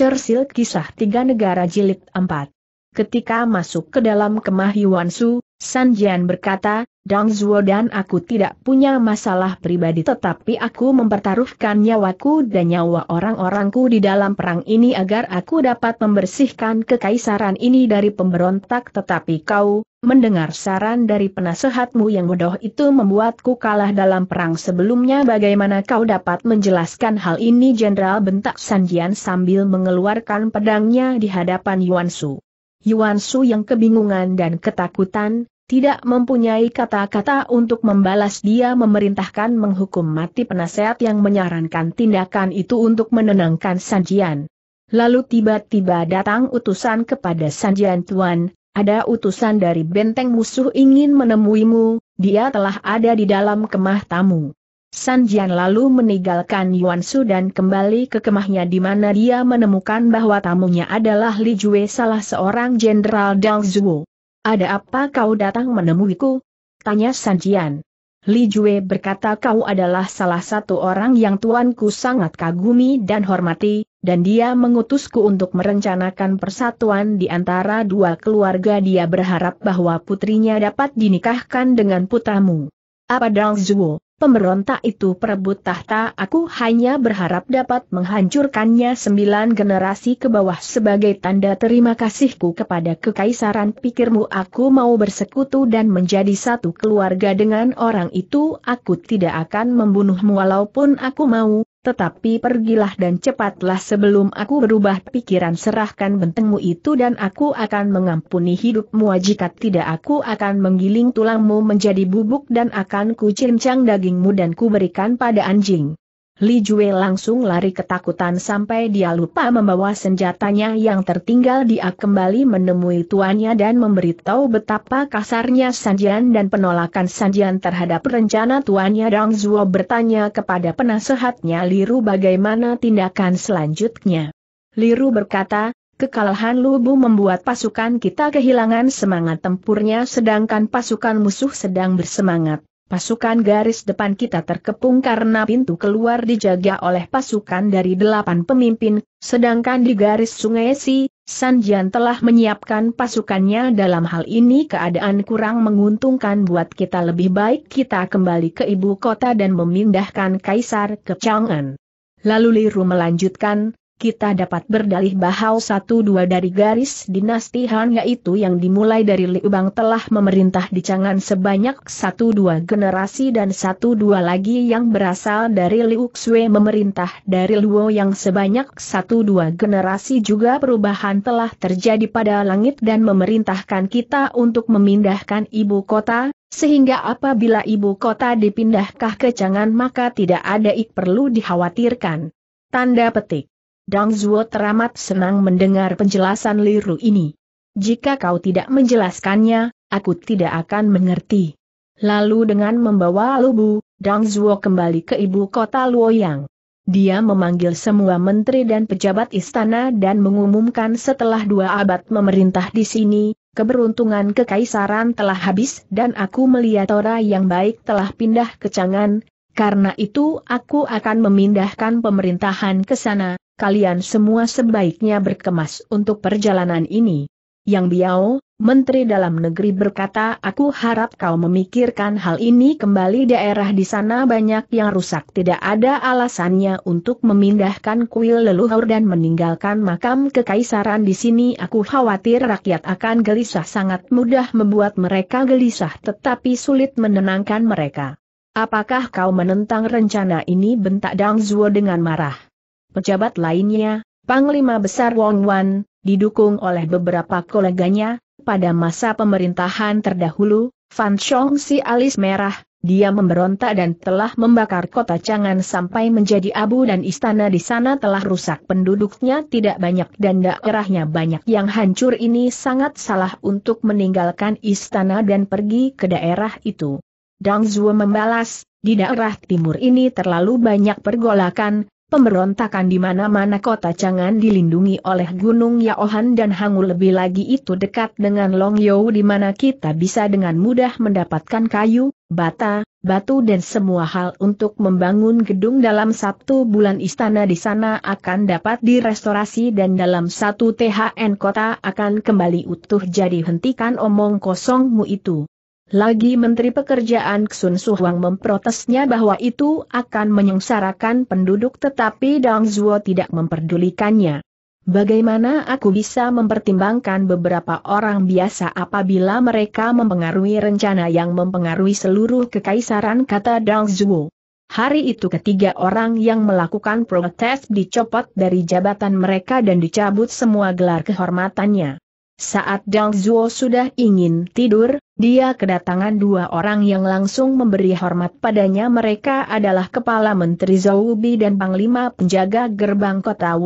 Churchill Kisah Tiga Negara Jilid 4 Ketika masuk ke dalam kemah Yuan Su, San Jian berkata, Dang Zuo dan aku tidak punya masalah pribadi tetapi aku mempertaruhkan nyawaku dan nyawa orang-orangku di dalam perang ini agar aku dapat membersihkan kekaisaran ini dari pemberontak tetapi kau, Mendengar saran dari penasehatmu yang bodoh itu membuatku kalah dalam perang sebelumnya bagaimana kau dapat menjelaskan hal ini Jenderal bentak Sanjian sambil mengeluarkan pedangnya di hadapan Yuan Su. Yuan Su yang kebingungan dan ketakutan, tidak mempunyai kata-kata untuk membalas dia memerintahkan menghukum mati penasehat yang menyarankan tindakan itu untuk menenangkan Sanjian. Lalu tiba-tiba datang utusan kepada Sanjian Tuan, ada utusan dari benteng musuh ingin menemuimu, dia telah ada di dalam kemah tamu. San Jian lalu meninggalkan Yuan Su dan kembali ke kemahnya di mana dia menemukan bahwa tamunya adalah Li Jue salah seorang jenderal Dang Zhuo. Ada apa kau datang menemuiku? Tanya San Jian. Li Jue berkata kau adalah salah satu orang yang tuanku sangat kagumi dan hormati, dan dia mengutusku untuk merencanakan persatuan di antara dua keluarga dia berharap bahwa putrinya dapat dinikahkan dengan putramu. Apa Dang Zuo, Pemberontak itu perebut tahta aku hanya berharap dapat menghancurkannya sembilan generasi ke bawah sebagai tanda terima kasihku kepada kekaisaran pikirmu aku mau bersekutu dan menjadi satu keluarga dengan orang itu aku tidak akan membunuhmu walaupun aku mau, tetapi pergilah dan cepatlah sebelum aku berubah pikiran serahkan bentengmu itu dan aku akan mengampuni hidupmu jika tidak aku akan menggiling tulangmu menjadi bubuk dan akan kucincang dagingmu dan kuberikan pada anjing. Li Jue langsung lari ketakutan sampai dia lupa membawa senjatanya yang tertinggal dia kembali menemui tuannya dan memberitahu betapa kasarnya Sanjian dan penolakan Sanjian terhadap rencana tuannya Dong Zuo bertanya kepada penasehatnya Liru bagaimana tindakan selanjutnya. Liru berkata, Kekalahan Lubu membuat pasukan kita kehilangan semangat tempurnya sedangkan pasukan musuh sedang bersemangat. Pasukan garis depan kita terkepung karena pintu keluar dijaga oleh pasukan dari delapan pemimpin, sedangkan di garis sungai Si, Sanjian telah menyiapkan pasukannya dalam hal ini keadaan kurang menguntungkan buat kita lebih baik kita kembali ke ibu kota dan memindahkan kaisar ke Chang'an. Lalu Liru melanjutkan, kita dapat berdalih bahwa satu dua dari garis dinasti Han yaitu yang dimulai dari Liu Bang telah memerintah di Changan sebanyak satu dua generasi dan satu dua lagi yang berasal dari Liu Xue memerintah dari Luo yang sebanyak satu dua generasi juga perubahan telah terjadi pada langit dan memerintahkan kita untuk memindahkan ibu kota, sehingga apabila ibu kota dipindahkah ke Changan maka tidak ada ik perlu dikhawatirkan. Tanda petik Dang Zuo teramat senang mendengar penjelasan Liru ini. Jika kau tidak menjelaskannya, aku tidak akan mengerti. Lalu dengan membawa Lubu, Dang Zuo kembali ke ibu kota Luoyang. Dia memanggil semua menteri dan pejabat istana dan mengumumkan setelah dua abad memerintah di sini, keberuntungan kekaisaran telah habis dan aku melihat tora yang baik telah pindah ke Chang'an, karena itu aku akan memindahkan pemerintahan ke sana, kalian semua sebaiknya berkemas untuk perjalanan ini. Yang Biao, Menteri Dalam Negeri berkata aku harap kau memikirkan hal ini kembali daerah di sana banyak yang rusak tidak ada alasannya untuk memindahkan kuil leluhur dan meninggalkan makam kekaisaran di sini aku khawatir rakyat akan gelisah sangat mudah membuat mereka gelisah tetapi sulit menenangkan mereka. Apakah kau menentang rencana ini bentak Dang Zuo dengan marah? Pejabat lainnya, Panglima Besar Wong Wan, didukung oleh beberapa koleganya, pada masa pemerintahan terdahulu, Fan Chong si alis merah, dia memberontak dan telah membakar kota Changan sampai menjadi abu dan istana di sana telah rusak penduduknya tidak banyak dan daerahnya banyak yang hancur ini sangat salah untuk meninggalkan istana dan pergi ke daerah itu. Dang Zhuo membalas, di daerah timur ini terlalu banyak pergolakan, Pemberontakan di mana-mana kota jangan dilindungi oleh Gunung Yaohan dan Hangul lebih lagi itu dekat dengan Longyou di mana kita bisa dengan mudah mendapatkan kayu, bata, batu dan semua hal untuk membangun gedung dalam satu bulan istana di sana akan dapat direstorasi dan dalam satu THN kota akan kembali utuh jadi hentikan omong kosongmu itu. Lagi Menteri Pekerjaan Ksun Suhuang memprotesnya bahwa itu akan menyengsarakan penduduk tetapi Dang Zuo tidak memperdulikannya. Bagaimana aku bisa mempertimbangkan beberapa orang biasa apabila mereka mempengaruhi rencana yang mempengaruhi seluruh kekaisaran kata Dang Zuo. Hari itu ketiga orang yang melakukan protes dicopot dari jabatan mereka dan dicabut semua gelar kehormatannya. Saat Zuo sudah ingin tidur, dia kedatangan dua orang yang langsung memberi hormat padanya mereka adalah Kepala Menteri Zhou Bi dan Panglima Penjaga Gerbang Kota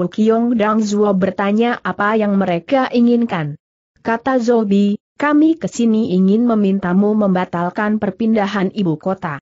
Dang Zuo bertanya apa yang mereka inginkan. Kata Zhou Bi, kami kesini ingin memintamu membatalkan perpindahan ibu kota.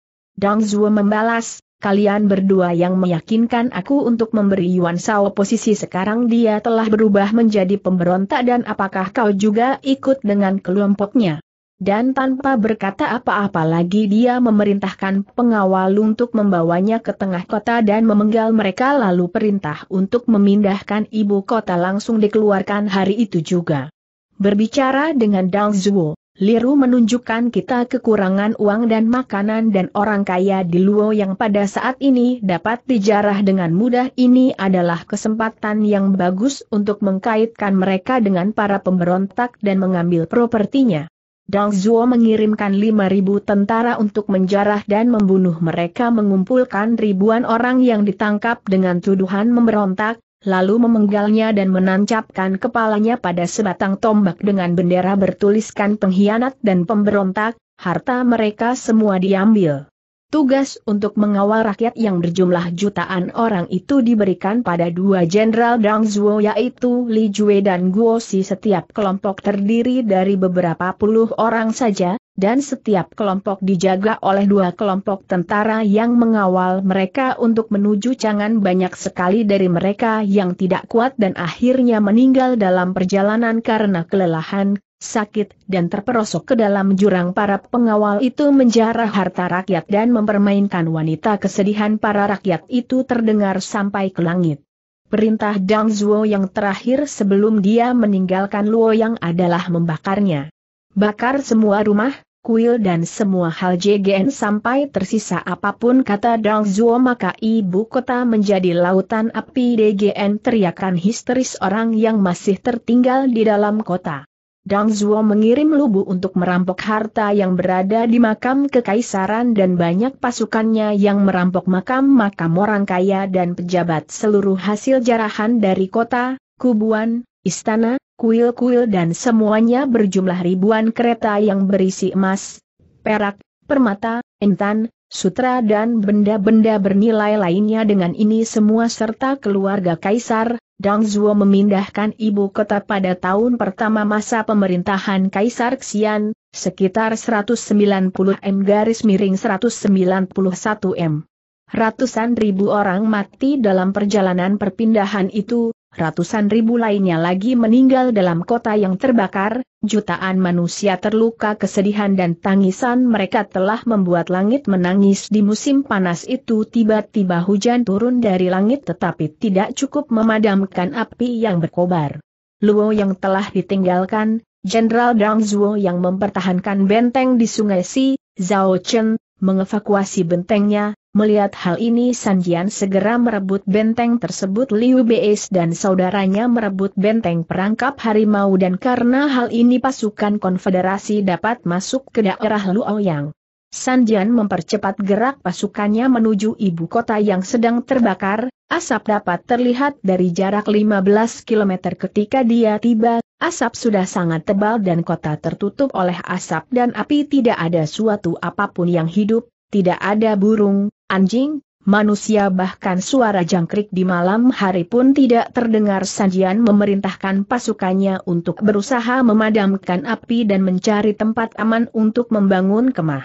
Zuo membalas, kalian berdua yang meyakinkan aku untuk memberi Yuan Sao posisi sekarang dia telah berubah menjadi pemberontak dan apakah kau juga ikut dengan kelompoknya? Dan tanpa berkata apa-apa lagi dia memerintahkan pengawal untuk membawanya ke tengah kota dan memenggal mereka lalu perintah untuk memindahkan ibu kota langsung dikeluarkan hari itu juga. Berbicara dengan Dang Zhuo, Liru menunjukkan kita kekurangan uang dan makanan dan orang kaya di Luo yang pada saat ini dapat dijarah dengan mudah ini adalah kesempatan yang bagus untuk mengkaitkan mereka dengan para pemberontak dan mengambil propertinya. Dong Zhuo mengirimkan 5.000 tentara untuk menjarah dan membunuh mereka mengumpulkan ribuan orang yang ditangkap dengan tuduhan memberontak, lalu memenggalnya dan menancapkan kepalanya pada sebatang tombak dengan bendera bertuliskan pengkhianat dan pemberontak, harta mereka semua diambil. Tugas untuk mengawal rakyat yang berjumlah jutaan orang itu diberikan pada dua jenderal Dang Zuo yaitu Li Jue dan Guo Si. setiap kelompok terdiri dari beberapa puluh orang saja, dan setiap kelompok dijaga oleh dua kelompok tentara yang mengawal mereka untuk menuju cangan banyak sekali dari mereka yang tidak kuat dan akhirnya meninggal dalam perjalanan karena kelelahan, sakit, dan terperosok ke dalam jurang para pengawal itu menjarah harta rakyat dan mempermainkan wanita kesedihan para rakyat itu terdengar sampai ke langit. Perintah Dang Zhuo yang terakhir sebelum dia meninggalkan Luo yang adalah membakarnya. Bakar semua rumah, kuil dan semua hal JGN sampai tersisa apapun kata Dong Zuo maka ibu kota menjadi lautan api DGN teriakan histeris orang yang masih tertinggal di dalam kota. Dong Zuo mengirim lubu untuk merampok harta yang berada di makam kekaisaran dan banyak pasukannya yang merampok makam-makam orang kaya dan pejabat seluruh hasil jarahan dari kota, kubuan, istana, kuil-kuil dan semuanya berjumlah ribuan kereta yang berisi emas, perak, permata, entan, sutra dan benda-benda bernilai lainnya dengan ini semua serta keluarga kaisar, Dang Zhuo memindahkan ibu kota pada tahun pertama masa pemerintahan Kaisar Xian, sekitar 190 M garis miring 191 M. Ratusan ribu orang mati dalam perjalanan perpindahan itu, ratusan ribu lainnya lagi meninggal dalam kota yang terbakar, jutaan manusia terluka kesedihan dan tangisan mereka telah membuat langit menangis di musim panas itu tiba-tiba hujan turun dari langit tetapi tidak cukup memadamkan api yang berkobar. Luo yang telah ditinggalkan, Jenderal Dang Zhuo yang mempertahankan benteng di Sungai Si, Zhao Chen, mengevakuasi bentengnya, Melihat hal ini Sanjian segera merebut benteng tersebut Liu Beis dan saudaranya merebut benteng perangkap harimau dan karena hal ini pasukan konfederasi dapat masuk ke daerah Luoyang. Sanjian mempercepat gerak pasukannya menuju ibu kota yang sedang terbakar, asap dapat terlihat dari jarak 15 km ketika dia tiba, asap sudah sangat tebal dan kota tertutup oleh asap dan api tidak ada suatu apapun yang hidup, tidak ada burung, anjing, manusia bahkan suara jangkrik di malam hari pun tidak terdengar Sanjian memerintahkan pasukannya untuk berusaha memadamkan api dan mencari tempat aman untuk membangun kemah.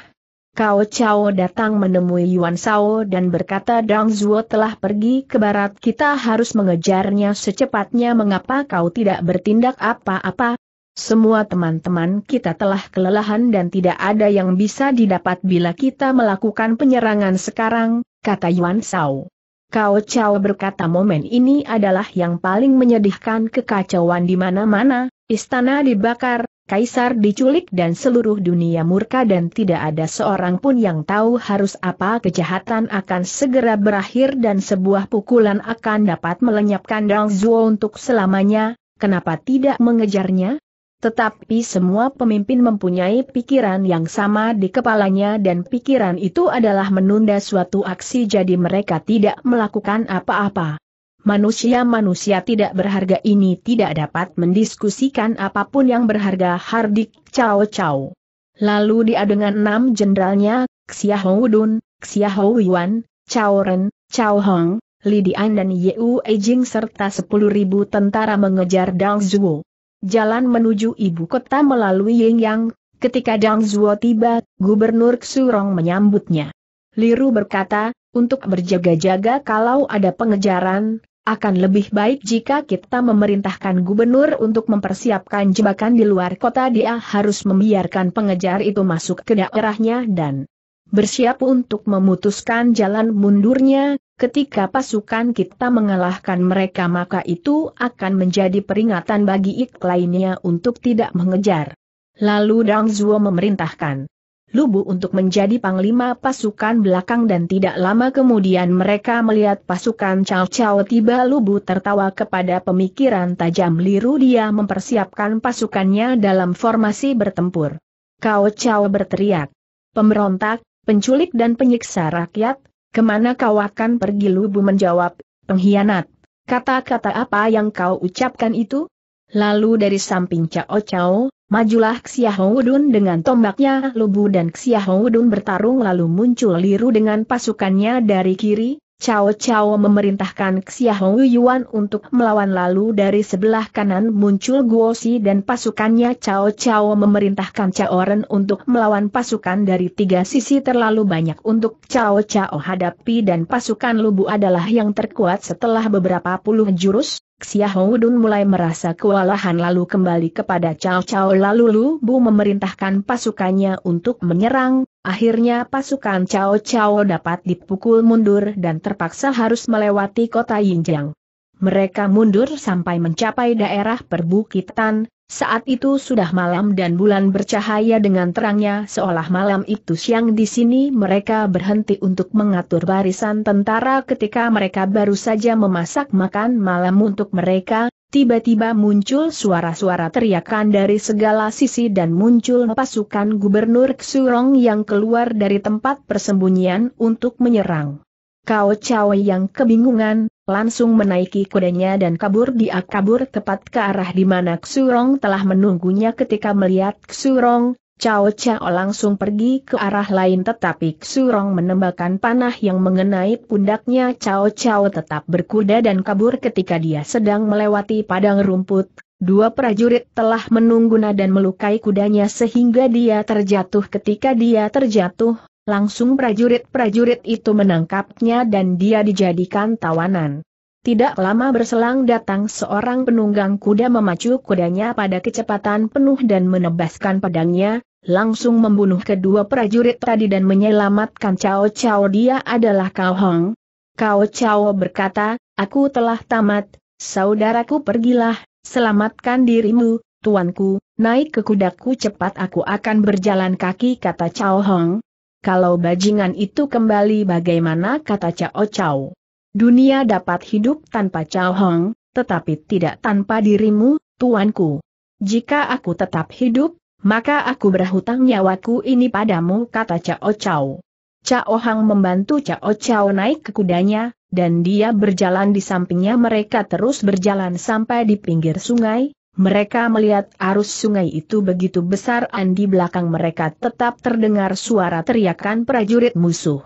Kao Chao datang menemui Yuan Sao dan berkata Dang Zuo telah pergi ke barat kita harus mengejarnya secepatnya mengapa kau tidak bertindak apa-apa, semua teman-teman kita telah kelelahan dan tidak ada yang bisa didapat bila kita melakukan penyerangan sekarang, kata Yuan Sao. Kao Chao berkata momen ini adalah yang paling menyedihkan kekacauan di mana-mana, istana dibakar, kaisar diculik dan seluruh dunia murka dan tidak ada seorang pun yang tahu harus apa kejahatan akan segera berakhir dan sebuah pukulan akan dapat melenyapkan Dang Zhuo untuk selamanya, kenapa tidak mengejarnya? Tetapi semua pemimpin mempunyai pikiran yang sama di kepalanya dan pikiran itu adalah menunda suatu aksi jadi mereka tidak melakukan apa-apa. Manusia-manusia tidak berharga ini tidak dapat mendiskusikan apapun yang berharga Hardik cao cao. Lalu dia dengan enam jenderalnya, Xiahou Dun, Xiahou Yuan, Cao Ren, Cao Hong, Li Dian dan Yu Ejing serta sepuluh ribu tentara mengejar Dang Zhuo jalan menuju ibu kota melalui Yingyang, ketika Dang Zuo tiba, Gubernur Xurong menyambutnya. Liru berkata, untuk berjaga-jaga kalau ada pengejaran, akan lebih baik jika kita memerintahkan gubernur untuk mempersiapkan jebakan di luar kota dia harus membiarkan pengejar itu masuk ke daerahnya dan bersiap untuk memutuskan jalan mundurnya, Ketika pasukan kita mengalahkan mereka maka itu akan menjadi peringatan bagi ik lainnya untuk tidak mengejar. Lalu Dang Zuo memerintahkan Lubu untuk menjadi panglima pasukan belakang dan tidak lama kemudian mereka melihat pasukan Cao Cao tiba Lubu tertawa kepada pemikiran tajam Liru dia mempersiapkan pasukannya dalam formasi bertempur. Cao Cao berteriak. Pemberontak, penculik dan penyiksa rakyat, Kemana kau akan pergi Lubu menjawab, pengkhianat. Kata-kata apa yang kau ucapkan itu? Lalu dari samping Cao Cao, majulah Xiaohudun dengan tombaknya Lubu dan Xiaohudun bertarung lalu muncul Liru dengan pasukannya dari kiri, Cao Cao memerintahkan Xia Yuan untuk melawan lalu dari sebelah kanan muncul Guo Guosi dan pasukannya Cao Cao memerintahkan Cao Ren untuk melawan pasukan dari tiga sisi terlalu banyak untuk Cao Cao hadapi dan pasukan Lubu adalah yang terkuat setelah beberapa puluh jurus. Xia Hong Dun mulai merasa kewalahan lalu kembali kepada Cao Cao lalu Lubu memerintahkan pasukannya untuk menyerang, Akhirnya pasukan Cao Cao dapat dipukul mundur dan terpaksa harus melewati kota Yinjiang. Mereka mundur sampai mencapai daerah perbukitan, saat itu sudah malam dan bulan bercahaya dengan terangnya seolah malam itu siang di sini mereka berhenti untuk mengatur barisan tentara ketika mereka baru saja memasak makan malam untuk mereka, Tiba-tiba muncul suara-suara teriakan dari segala sisi dan muncul pasukan gubernur Xurong yang keluar dari tempat persembunyian untuk menyerang. kau Chao yang kebingungan, langsung menaiki kudanya dan kabur dia kabur tepat ke arah di mana Xurong telah menunggunya ketika melihat Xurong, Cao Cao langsung pergi ke arah lain tetapi Xurong menembakkan panah yang mengenai pundaknya Cao Cao tetap berkuda dan kabur ketika dia sedang melewati padang rumput. Dua prajurit telah menungguna dan melukai kudanya sehingga dia terjatuh ketika dia terjatuh, langsung prajurit-prajurit itu menangkapnya dan dia dijadikan tawanan. Tidak lama berselang datang seorang penunggang kuda memacu kudanya pada kecepatan penuh dan menebaskan pedangnya, langsung membunuh kedua prajurit tadi dan menyelamatkan Cao Cao dia adalah Cao Hong. Cao Cao berkata, aku telah tamat, saudaraku pergilah, selamatkan dirimu, tuanku, naik ke kudaku cepat aku akan berjalan kaki kata Cao Hong. Kalau bajingan itu kembali bagaimana kata Cao Cao. Dunia dapat hidup tanpa Cao Hong, tetapi tidak tanpa dirimu, tuanku. Jika aku tetap hidup, maka aku berhutang nyawaku ini padamu kata Cao Cao. Cao Hang membantu Cao Cao naik ke kudanya, dan dia berjalan di sampingnya mereka terus berjalan sampai di pinggir sungai, mereka melihat arus sungai itu begitu besar dan di belakang mereka tetap terdengar suara teriakan prajurit musuh.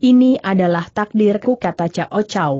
Ini adalah takdirku kata Cao Cao.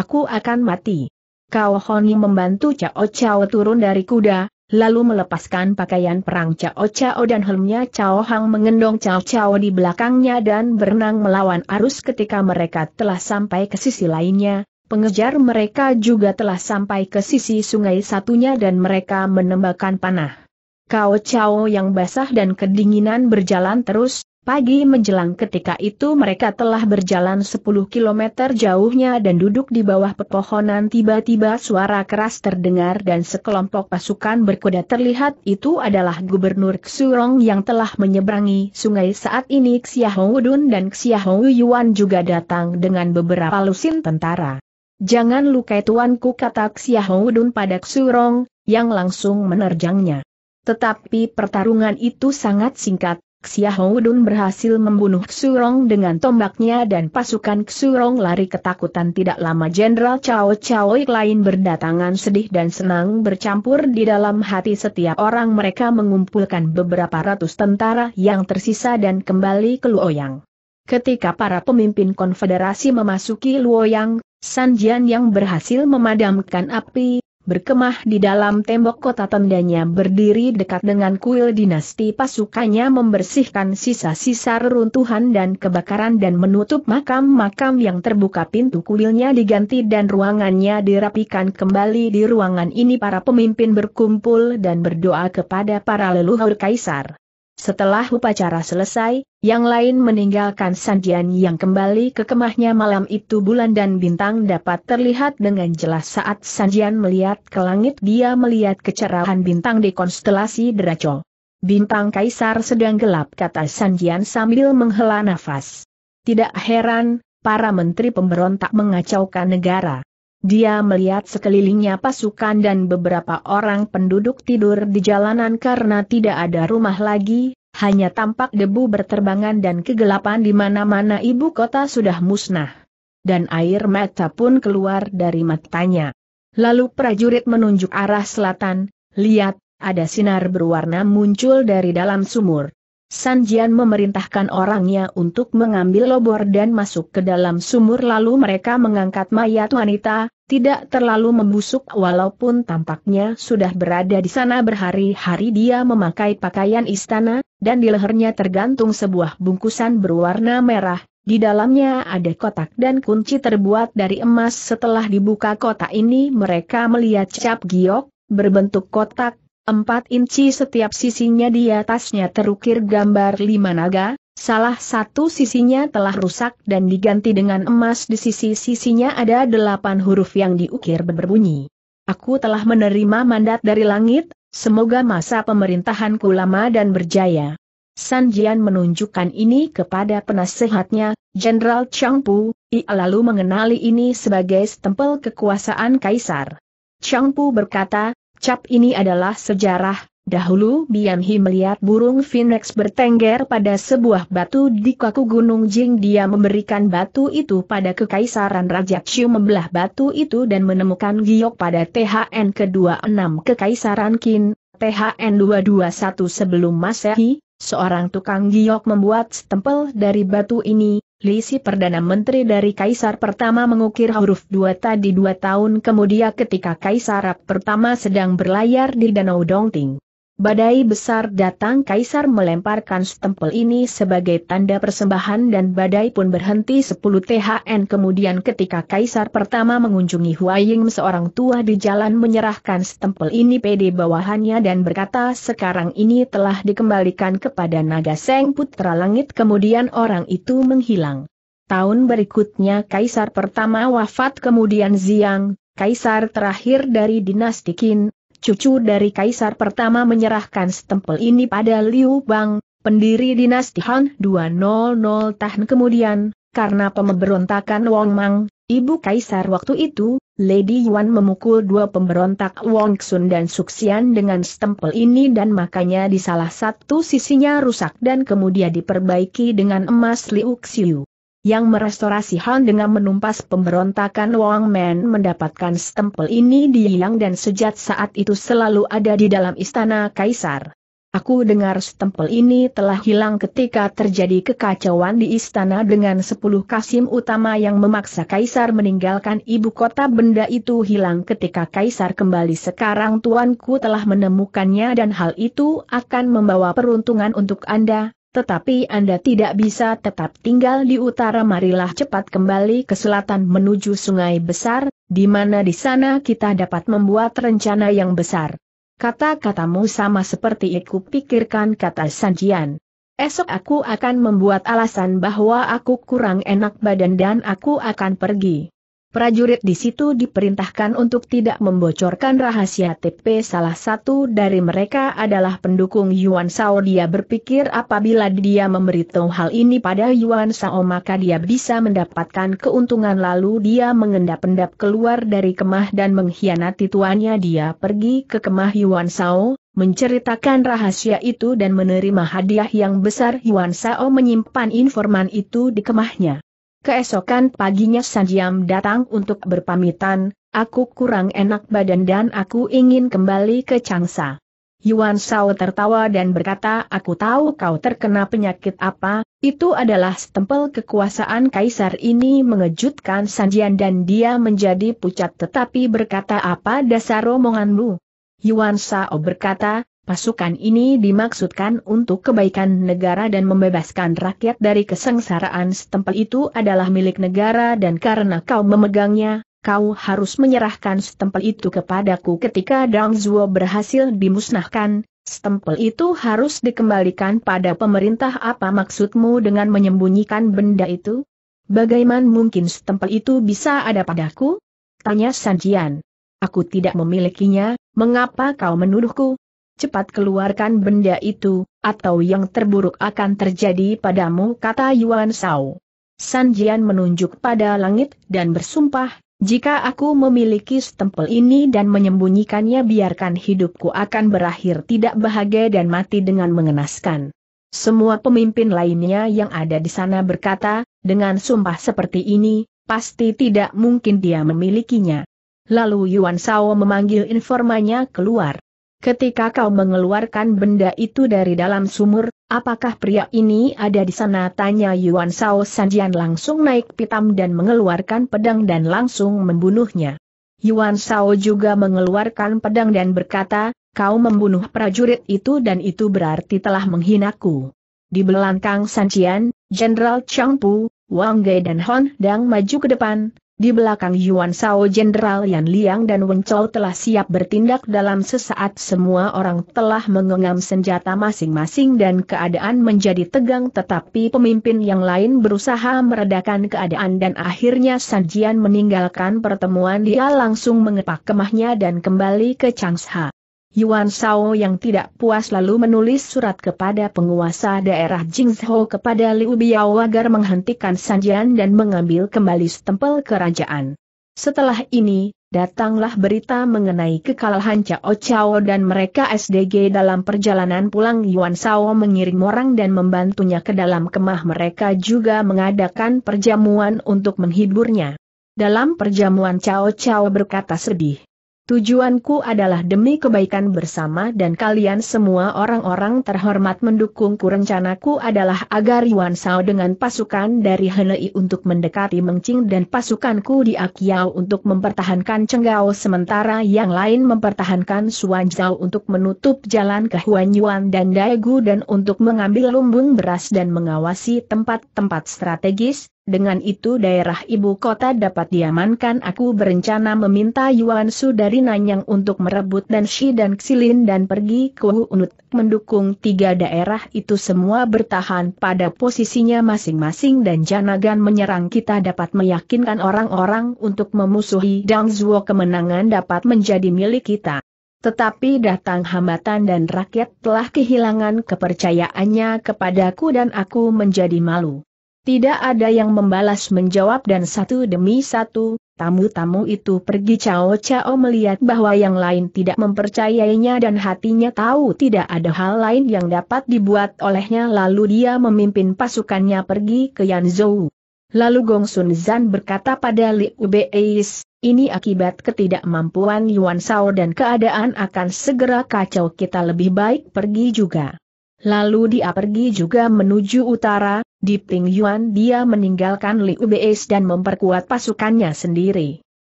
Aku akan mati. Kau Honi membantu Cao Cao turun dari kuda, lalu melepaskan pakaian perang Cao Cao dan helmnya Cao Hang mengendong Cao Cao di belakangnya dan berenang melawan arus ketika mereka telah sampai ke sisi lainnya. Pengejar mereka juga telah sampai ke sisi sungai satunya dan mereka menembakkan panah. Cao Cao yang basah dan kedinginan berjalan terus, Pagi menjelang ketika itu mereka telah berjalan 10 km jauhnya dan duduk di bawah pepohonan tiba-tiba suara keras terdengar dan sekelompok pasukan berkuda terlihat itu adalah Gubernur Xurong yang telah menyeberangi sungai saat ini Xiahong Wudun dan Xiahong Yuan juga datang dengan beberapa lusin tentara. Jangan lukai tuanku kata Xiahong Wudun pada Xurong, yang langsung menerjangnya. Tetapi pertarungan itu sangat singkat, Xiaohoudun berhasil membunuh Xurong dengan tombaknya dan pasukan Xurong lari ketakutan tidak lama Jenderal Cao Chao lain berdatangan sedih dan senang bercampur di dalam hati setiap orang mereka mengumpulkan beberapa ratus tentara yang tersisa dan kembali ke Luoyang. Ketika para pemimpin konfederasi memasuki Luoyang, Sanjian yang berhasil memadamkan api, berkemah di dalam tembok kota tendanya berdiri dekat dengan kuil dinasti pasukannya membersihkan sisa-sisa reruntuhan dan kebakaran dan menutup makam-makam yang terbuka pintu kuilnya diganti dan ruangannya dirapikan kembali di ruangan ini para pemimpin berkumpul dan berdoa kepada para leluhur kaisar. Setelah upacara selesai, yang lain meninggalkan Sanjian yang kembali ke kemahnya malam itu bulan dan bintang dapat terlihat dengan jelas saat Sanjian melihat ke langit dia melihat kecerahan bintang di konstelasi Deracol. Bintang Kaisar sedang gelap kata Sanjian sambil menghela nafas. Tidak heran, para menteri pemberontak mengacaukan negara. Dia melihat sekelilingnya pasukan dan beberapa orang penduduk tidur di jalanan karena tidak ada rumah lagi, hanya tampak debu berterbangan dan kegelapan di mana-mana ibu kota sudah musnah. Dan air mata pun keluar dari matanya. Lalu prajurit menunjuk arah selatan, lihat, ada sinar berwarna muncul dari dalam sumur. Sanjian memerintahkan orangnya untuk mengambil lobor dan masuk ke dalam sumur lalu mereka mengangkat mayat wanita, tidak terlalu membusuk walaupun tampaknya sudah berada di sana berhari-hari dia memakai pakaian istana, dan di lehernya tergantung sebuah bungkusan berwarna merah, di dalamnya ada kotak dan kunci terbuat dari emas setelah dibuka kotak ini mereka melihat cap giok, berbentuk kotak, Empat inci setiap sisinya di atasnya terukir gambar lima naga, salah satu sisinya telah rusak dan diganti dengan emas di sisi-sisinya ada delapan huruf yang diukir berbunyi. Aku telah menerima mandat dari langit, semoga masa pemerintahanku lama dan berjaya. San Jian menunjukkan ini kepada penasehatnya, Jenderal Chang Pu, ia lalu mengenali ini sebagai stempel kekuasaan kaisar. Chang Pu berkata, Cap ini adalah sejarah, dahulu Bian melihat burung Phoenix bertengger pada sebuah batu di kaku Gunung Jing. Dia memberikan batu itu pada Kekaisaran Raja Qiu membelah batu itu dan menemukan giok pada THN ke-26 Kekaisaran Qin, THN 221 sebelum Masehi, seorang tukang giok membuat stempel dari batu ini, Lisi Perdana Menteri dari Kaisar Pertama mengukir huruf dua tadi dua tahun kemudian ketika Kaisar Pertama sedang berlayar di Danau Dongting. Badai besar datang Kaisar melemparkan stempel ini sebagai tanda persembahan dan badai pun berhenti 10 THN kemudian ketika Kaisar pertama mengunjungi Huaying seorang tua di jalan menyerahkan stempel ini pede bawahannya dan berkata sekarang ini telah dikembalikan kepada naga Seng Putra Langit kemudian orang itu menghilang. Tahun berikutnya Kaisar pertama wafat kemudian Ziang, Kaisar terakhir dari dinasti Qin, cucu dari Kaisar pertama menyerahkan stempel ini pada Liu Bang, pendiri dinasti Han 200 tahun kemudian, karena pemberontakan Wong Mang, ibu Kaisar waktu itu, Lady Yuan memukul dua pemberontak Wong Xun dan Suxian dengan stempel ini dan makanya di salah satu sisinya rusak dan kemudian diperbaiki dengan emas Liu Xiu yang merestorasi Han dengan menumpas pemberontakan Wang Men mendapatkan stempel ini di Yang dan sejak saat itu selalu ada di dalam istana kaisar. Aku dengar stempel ini telah hilang ketika terjadi kekacauan di istana dengan sepuluh kasim utama yang memaksa kaisar meninggalkan ibu kota benda itu hilang ketika kaisar kembali sekarang tuanku telah menemukannya dan hal itu akan membawa peruntungan untuk Anda, tetapi Anda tidak bisa tetap tinggal di utara marilah cepat kembali ke selatan menuju sungai besar, di mana di sana kita dapat membuat rencana yang besar. Kata-katamu sama seperti aku pikirkan kata Sanjian. Esok aku akan membuat alasan bahwa aku kurang enak badan dan aku akan pergi. Prajurit di situ diperintahkan untuk tidak membocorkan rahasia TP salah satu dari mereka adalah pendukung Yuan Shao dia berpikir apabila dia memberitahu hal ini pada Yuan Sao maka dia bisa mendapatkan keuntungan lalu dia mengendap-endap keluar dari kemah dan mengkhianati tuannya dia pergi ke kemah Yuan Sao, menceritakan rahasia itu dan menerima hadiah yang besar Yuan Sao menyimpan informan itu di kemahnya. Keesokan paginya Sanjiam datang untuk berpamitan, aku kurang enak badan dan aku ingin kembali ke Changsa. Yuan Shao tertawa dan berkata aku tahu kau terkena penyakit apa, itu adalah stempel kekuasaan kaisar ini mengejutkan Sanjian dan dia menjadi pucat tetapi berkata apa dasar omonganmu. Yuan Shao berkata, Pasukan ini dimaksudkan untuk kebaikan negara dan membebaskan rakyat dari kesengsaraan Stempel itu adalah milik negara dan karena kau memegangnya, kau harus menyerahkan stempel itu kepadaku ketika Dang Zhuo berhasil dimusnahkan, stempel itu harus dikembalikan pada pemerintah apa maksudmu dengan menyembunyikan benda itu? Bagaimana mungkin stempel itu bisa ada padaku? Tanya Sanjian. Aku tidak memilikinya, mengapa kau menuduhku? cepat keluarkan benda itu, atau yang terburuk akan terjadi padamu kata Yuan Shao. San Jian menunjuk pada langit dan bersumpah, jika aku memiliki stempel ini dan menyembunyikannya biarkan hidupku akan berakhir tidak bahagia dan mati dengan mengenaskan. Semua pemimpin lainnya yang ada di sana berkata, dengan sumpah seperti ini, pasti tidak mungkin dia memilikinya. Lalu Yuan Shao memanggil informannya keluar. Ketika kau mengeluarkan benda itu dari dalam sumur, apakah pria ini ada di sana? Tanya Yuan Sao Sanjian langsung naik pitam dan mengeluarkan pedang dan langsung membunuhnya. Yuan Sao juga mengeluarkan pedang dan berkata, kau membunuh prajurit itu dan itu berarti telah menghinaku. Di belakang Sanjian, Jenderal Pu, Wang Gai dan Hon Dang maju ke depan, di belakang Yuan Shao Jenderal Yan Liang dan Wen Chou telah siap bertindak dalam sesaat semua orang telah mengengam senjata masing-masing dan keadaan menjadi tegang tetapi pemimpin yang lain berusaha meredakan keadaan dan akhirnya Sanjian meninggalkan pertemuan dia langsung mengepak kemahnya dan kembali ke Changsha. Yuan Shao yang tidak puas lalu menulis surat kepada penguasa daerah Jingzhou kepada Liu Biao agar menghentikan sanjian dan mengambil kembali stempel kerajaan. Setelah ini, datanglah berita mengenai kekalahan Cao Cao dan mereka SDG dalam perjalanan pulang Yuan Shao mengirim orang dan membantunya ke dalam kemah mereka juga mengadakan perjamuan untuk menghiburnya. Dalam perjamuan Cao Cao berkata sedih. Tujuanku adalah demi kebaikan bersama dan kalian semua orang-orang terhormat mendukungku rencanaku adalah agar Yuan Sao dengan pasukan dari Henei untuk mendekati Mengcing dan pasukanku di Akiao untuk mempertahankan Cenggao sementara yang lain mempertahankan Suan Zhao untuk menutup jalan ke Huan Yuan dan Daegu dan untuk mengambil lumbung beras dan mengawasi tempat-tempat strategis, dengan itu daerah ibu kota dapat diamankan aku berencana meminta Yuan Su dari Nanyang untuk merebut dan Shi dan Xilin dan pergi ke Wu Unut mendukung tiga daerah itu semua bertahan pada posisinya masing-masing dan Janagan menyerang kita dapat meyakinkan orang-orang untuk memusuhi Dang Zhuo kemenangan dapat menjadi milik kita. Tetapi datang hambatan dan rakyat telah kehilangan kepercayaannya kepadaku dan aku menjadi malu. Tidak ada yang membalas menjawab dan satu demi satu, tamu-tamu itu pergi cao-cao melihat bahwa yang lain tidak mempercayainya dan hatinya tahu tidak ada hal lain yang dapat dibuat olehnya lalu dia memimpin pasukannya pergi ke Yanzhou. Lalu Gong Sun Zan berkata pada Liu Beis, ini akibat ketidakmampuan Yuan Shao dan keadaan akan segera kacau kita lebih baik pergi juga. Lalu dia pergi juga menuju utara, di Ping Yuan dia meninggalkan Liu Beis dan memperkuat pasukannya sendiri.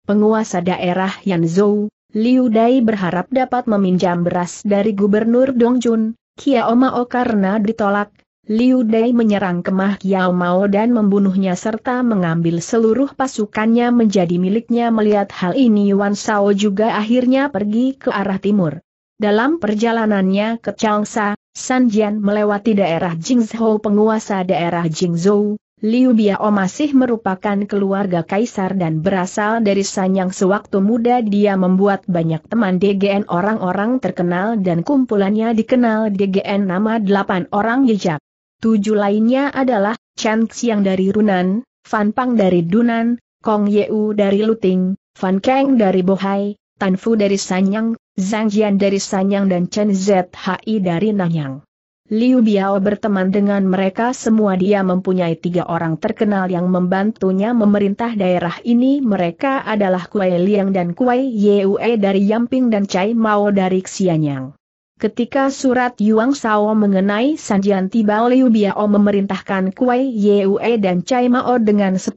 Penguasa daerah Yanzhou, Liu Dai berharap dapat meminjam beras dari Gubernur Dongjun, Kiao Mao karena ditolak, Liu Dai menyerang kemah Kiao Mao dan membunuhnya serta mengambil seluruh pasukannya menjadi miliknya melihat hal ini Yuan Shao juga akhirnya pergi ke arah timur. Dalam perjalanannya ke Changsha. San Jian melewati daerah Jingzhou penguasa daerah Jingzhou, Liu Biao masih merupakan keluarga kaisar dan berasal dari Sanyang sewaktu muda dia membuat banyak teman DGN orang-orang terkenal dan kumpulannya dikenal DGN nama delapan orang jejak. Tujuh lainnya adalah Chen Xiang dari Runan, Fan Pang dari Dunan, Kong Yeu dari Luting, Fan Kang dari Bohai, Tan Fu dari Sanyang, Zhang Jian dari Sanyang dan Chen Zhi dari Nanyang. Liu Biao berteman dengan mereka semua dia mempunyai tiga orang terkenal yang membantunya memerintah daerah ini mereka adalah Kuai Liang dan Kuai Yue dari Yamping dan Cai Mao dari Xianyang. Ketika surat Yuang Sao mengenai Sanjian tiba Liu Biao memerintahkan Kuai Yue dan Cai Mao dengan 10.000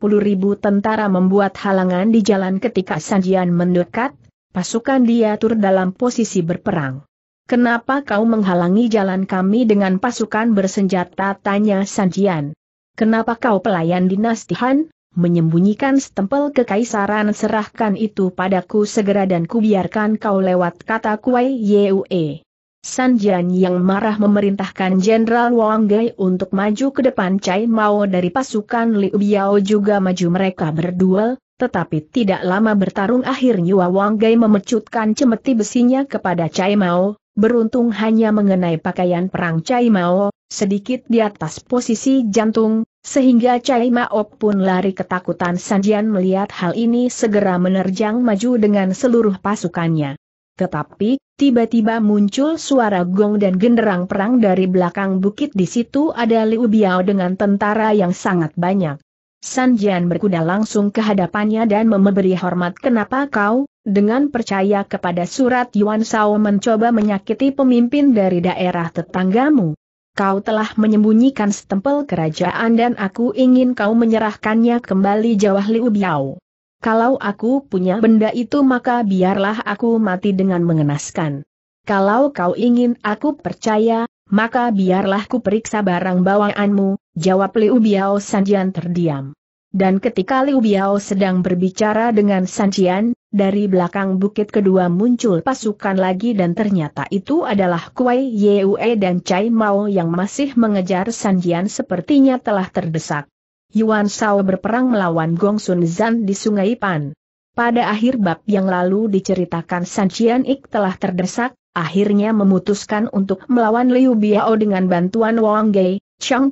tentara membuat halangan di jalan ketika Sanjian mendekat, Pasukan diatur dalam posisi berperang. Kenapa kau menghalangi jalan kami dengan pasukan bersenjata? Tanya Sanjian. Kenapa kau pelayan dinasti Han menyembunyikan stempel kekaisaran serahkan itu padaku segera dan kubiarkan kau lewat kata Kuai Yue. Sanjian yang marah memerintahkan Jenderal Wang Gai untuk maju ke depan Cai Mao dari pasukan Liu Biao juga maju mereka berduel, tetapi tidak lama bertarung akhirnya Wang Gai memecutkan cemeti besinya kepada Cai Mao, beruntung hanya mengenai pakaian perang Cai Mao, sedikit di atas posisi jantung, sehingga Cai Mao pun lari ketakutan Sanjian melihat hal ini segera menerjang maju dengan seluruh pasukannya. Tetapi, tiba-tiba muncul suara gong dan genderang perang dari belakang bukit di situ ada Liu Biao dengan tentara yang sangat banyak. San Jian berkuda langsung ke hadapannya dan memberi hormat kenapa kau, dengan percaya kepada surat Yuan Shao, mencoba menyakiti pemimpin dari daerah tetanggamu. Kau telah menyembunyikan setempel kerajaan dan aku ingin kau menyerahkannya kembali jawah Liu Biao. Kalau aku punya benda itu maka biarlah aku mati dengan mengenaskan. Kalau kau ingin aku percaya, maka biarlah ku periksa barang bawaanmu, jawab Liu Biao Sanjian terdiam. Dan ketika Liu Biao sedang berbicara dengan Sanjian, dari belakang bukit kedua muncul pasukan lagi dan ternyata itu adalah Kuai Yue dan Cai Mao yang masih mengejar Sanjian sepertinya telah terdesak. Yuan Shao berperang melawan Gong Sun Zan di Sungai Pan. Pada akhir bab yang lalu diceritakan Sanjian Ik telah terdesak, akhirnya memutuskan untuk melawan Liu Biao dengan bantuan Wang Gei,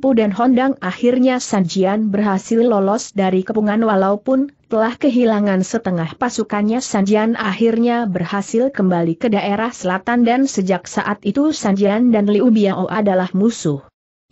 Pu dan Hondang akhirnya San Jian berhasil lolos dari kepungan walaupun telah kehilangan setengah pasukannya San Jian akhirnya berhasil kembali ke daerah selatan dan sejak saat itu San Jian dan Liu Biao adalah musuh.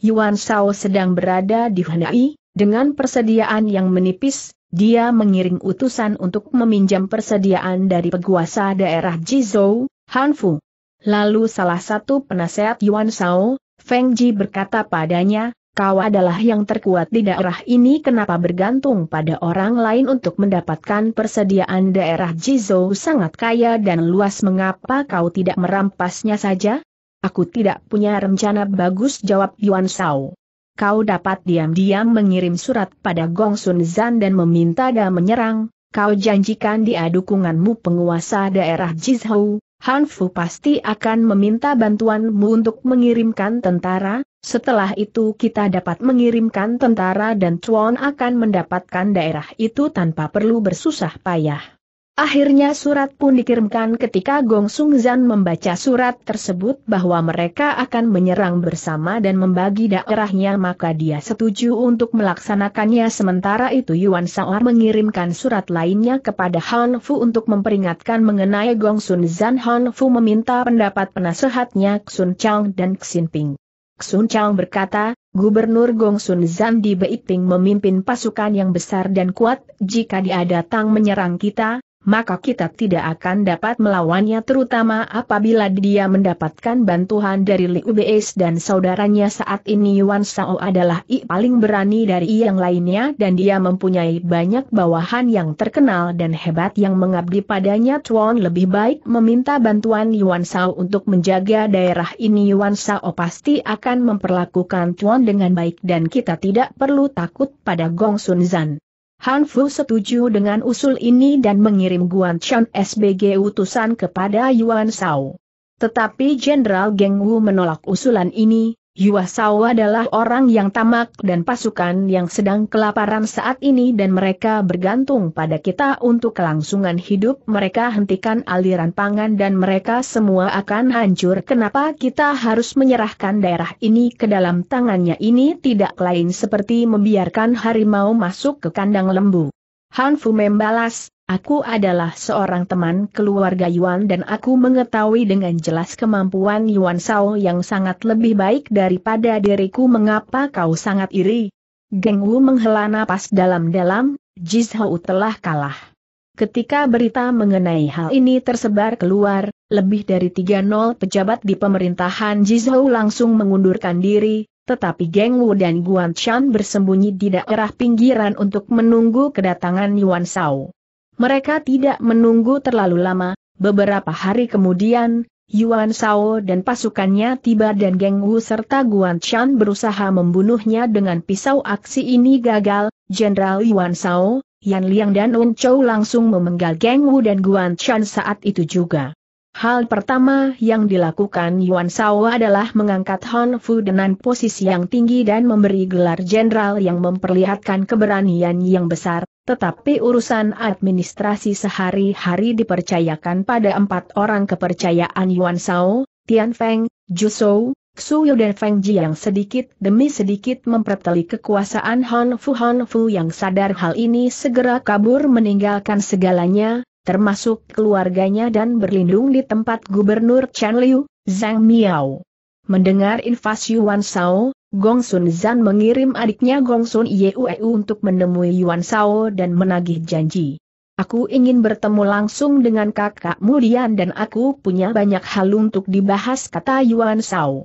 Yuan Shao sedang berada di Hanai, dengan persediaan yang menipis, dia mengiring utusan untuk meminjam persediaan dari penguasa daerah Jizhou, Hanfu. Lalu salah satu penasehat Yuan Sao, Feng Ji berkata padanya, kau adalah yang terkuat di daerah ini kenapa bergantung pada orang lain untuk mendapatkan persediaan daerah Jizhou sangat kaya dan luas mengapa kau tidak merampasnya saja? Aku tidak punya rencana bagus jawab Yuan Sao. Kau dapat diam-diam mengirim surat pada Gong Sun Zan dan meminta dia menyerang, kau janjikan dia dukunganmu penguasa daerah Jizhou, Han Fu pasti akan meminta bantuanmu untuk mengirimkan tentara, setelah itu kita dapat mengirimkan tentara dan Chuan akan mendapatkan daerah itu tanpa perlu bersusah payah. Akhirnya surat pun dikirimkan ketika Gong Sung Zan membaca surat tersebut bahwa mereka akan menyerang bersama dan membagi daerahnya maka dia setuju untuk melaksanakannya sementara itu Yuan Saor mengirimkan surat lainnya kepada Han Fu untuk memperingatkan mengenai Gong Sun Zan Han Fu meminta pendapat penasehatnya Xun Chang dan Xin Ping. Xun Chang berkata, Gubernur Gong Sun Zan di Beiping memimpin pasukan yang besar dan kuat, jika dia datang menyerang kita, maka kita tidak akan dapat melawannya terutama apabila dia mendapatkan bantuan dari Liu dan saudaranya saat ini Yuan Sao adalah I paling berani dari I yang lainnya dan dia mempunyai banyak bawahan yang terkenal dan hebat yang mengabdi padanya Chuan lebih baik meminta bantuan Yuan Sao untuk menjaga daerah ini Yuan Sao pasti akan memperlakukan Chuan dengan baik dan kita tidak perlu takut pada Gong Sun Zan. Han Fu setuju dengan usul ini dan mengirim Guan Chan SBG utusan kepada Yuan Shao. Tetapi Jenderal Geng Wu menolak usulan ini, Yuasawa adalah orang yang tamak dan pasukan yang sedang kelaparan saat ini dan mereka bergantung pada kita untuk kelangsungan hidup mereka hentikan aliran pangan dan mereka semua akan hancur kenapa kita harus menyerahkan daerah ini ke dalam tangannya ini tidak lain seperti membiarkan harimau masuk ke kandang lembu. Han Fu membalas, aku adalah seorang teman keluarga Yuan dan aku mengetahui dengan jelas kemampuan Yuan Sao yang sangat lebih baik daripada diriku mengapa kau sangat iri. Geng Wu menghela napas dalam-dalam, Jizhou telah kalah. Ketika berita mengenai hal ini tersebar keluar, lebih dari 30 pejabat di pemerintahan Jizhou langsung mengundurkan diri, tetapi Geng Wu dan Guan Shan bersembunyi di daerah pinggiran untuk menunggu kedatangan Yuan Shao. Mereka tidak menunggu terlalu lama, beberapa hari kemudian, Yuan Shao dan pasukannya tiba dan Geng Wu serta Guan Shan berusaha membunuhnya dengan pisau aksi ini gagal, Jenderal Yuan Shao, Yan Liang dan Un Chou langsung memenggal Geng Wu dan Guan Shan saat itu juga. Hal pertama yang dilakukan Yuan Shao adalah mengangkat Hon Fu dengan posisi yang tinggi dan memberi gelar jenderal yang memperlihatkan keberanian yang besar, tetapi urusan administrasi sehari-hari dipercayakan pada empat orang kepercayaan Yuan Shao, Tian Feng, Zhu Shou, Xu Yu dan Feng Ji yang sedikit demi sedikit memperteli kekuasaan Hon Fu Hon Fu yang sadar hal ini segera kabur meninggalkan segalanya, termasuk keluarganya dan berlindung di tempat Gubernur Chen Liu, Zhang Miao. Mendengar invasi Yuan Shao, Gong Sun Zan mengirim adiknya Gong Sun Yue untuk menemui Yuan Shao dan menagih janji. Aku ingin bertemu langsung dengan kakak Mulian dan aku punya banyak hal untuk dibahas kata Yuan Shao.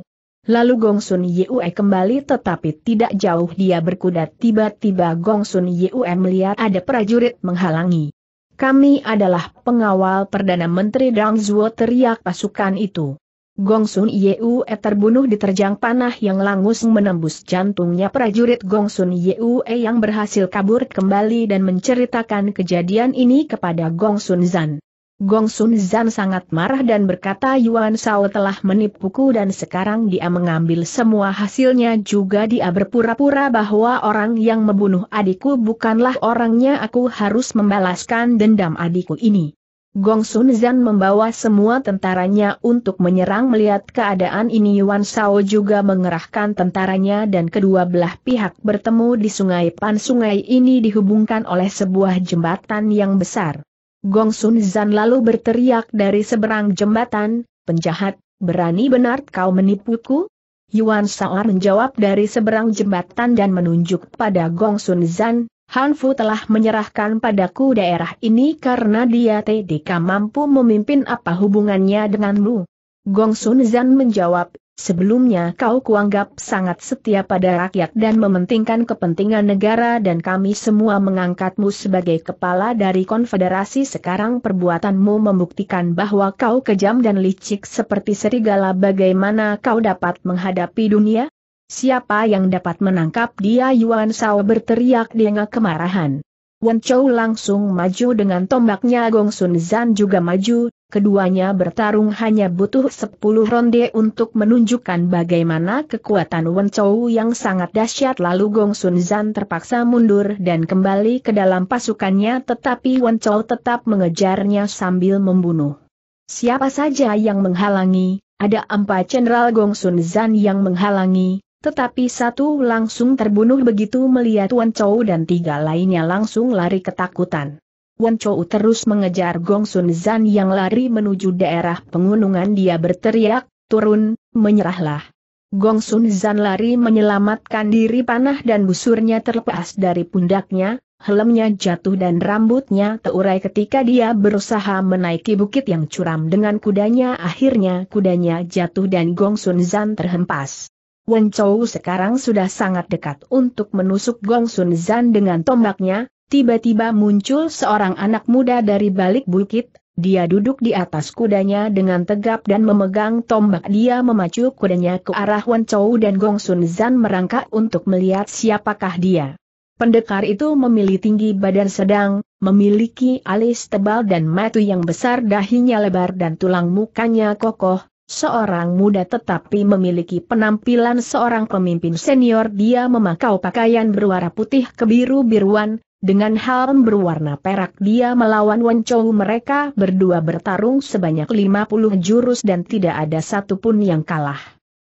Lalu Gong Sun Yue kembali tetapi tidak jauh dia berkuda tiba-tiba Gong Sun Yue melihat ada prajurit menghalangi. Kami adalah pengawal Perdana Menteri Dang Zuo teriak pasukan itu. Gong Sun Yue e terbunuh diterjang panah yang langus menembus jantungnya prajurit Gong Sun Yue e yang berhasil kabur kembali dan menceritakan kejadian ini kepada Gong Sun Zan. Gong Sun Zan sangat marah dan berkata Yuan Shao telah menipuku dan sekarang dia mengambil semua hasilnya juga dia berpura-pura bahwa orang yang membunuh adikku bukanlah orangnya aku harus membalaskan dendam adikku ini. Gong Sun Zan membawa semua tentaranya untuk menyerang melihat keadaan ini Yuan Shao juga mengerahkan tentaranya dan kedua belah pihak bertemu di sungai Pan sungai ini dihubungkan oleh sebuah jembatan yang besar. Gong Sun Zan lalu berteriak dari seberang jembatan, penjahat, berani benar kau menipuku? Yuan Saar menjawab dari seberang jembatan dan menunjuk pada Gong Sun Zan, Han Fu telah menyerahkan padaku daerah ini karena dia TDK mampu memimpin apa hubungannya denganmu. Gong Sun Zan menjawab, Sebelumnya kau kuanggap sangat setia pada rakyat dan mementingkan kepentingan negara dan kami semua mengangkatmu sebagai kepala dari konfederasi sekarang perbuatanmu membuktikan bahwa kau kejam dan licik seperti serigala bagaimana kau dapat menghadapi dunia? Siapa yang dapat menangkap dia Yuan Shao berteriak dengan kemarahan. Wen Chou langsung maju dengan tombaknya Gong Sun Zan juga maju, Keduanya bertarung hanya butuh 10 ronde untuk menunjukkan bagaimana kekuatan Wen Chou yang sangat dahsyat lalu Gong Sun Zan terpaksa mundur dan kembali ke dalam pasukannya tetapi Wen Chou tetap mengejarnya sambil membunuh. Siapa saja yang menghalangi, ada empat Jenderal Gong Sun Zan yang menghalangi, tetapi satu langsung terbunuh begitu melihat Wen Chou dan tiga lainnya langsung lari ketakutan. Wen Chou terus mengejar Gong Sun Zan yang lari menuju daerah pengunungan dia berteriak, turun, menyerahlah. Gong Sun Zan lari menyelamatkan diri panah dan busurnya terlepas dari pundaknya, helmnya jatuh dan rambutnya terurai ketika dia berusaha menaiki bukit yang curam dengan kudanya akhirnya kudanya jatuh dan Gong Sun Zan terhempas. Wen Chou sekarang sudah sangat dekat untuk menusuk Gong Sun Zan dengan tombaknya, Tiba-tiba muncul seorang anak muda dari balik bukit, dia duduk di atas kudanya dengan tegap dan memegang tombak. Dia memacu kudanya ke arah Wan Chou dan Gong Sun Zan merangkak untuk melihat siapakah dia. Pendekar itu memilih tinggi badan sedang, memiliki alis tebal dan matu yang besar dahinya lebar dan tulang mukanya kokoh, Seorang muda tetapi memiliki penampilan seorang pemimpin senior dia memakau pakaian berwarna putih kebiru-biruan, dengan helm berwarna perak dia melawan Wenchou mereka berdua bertarung sebanyak 50 jurus dan tidak ada satupun yang kalah.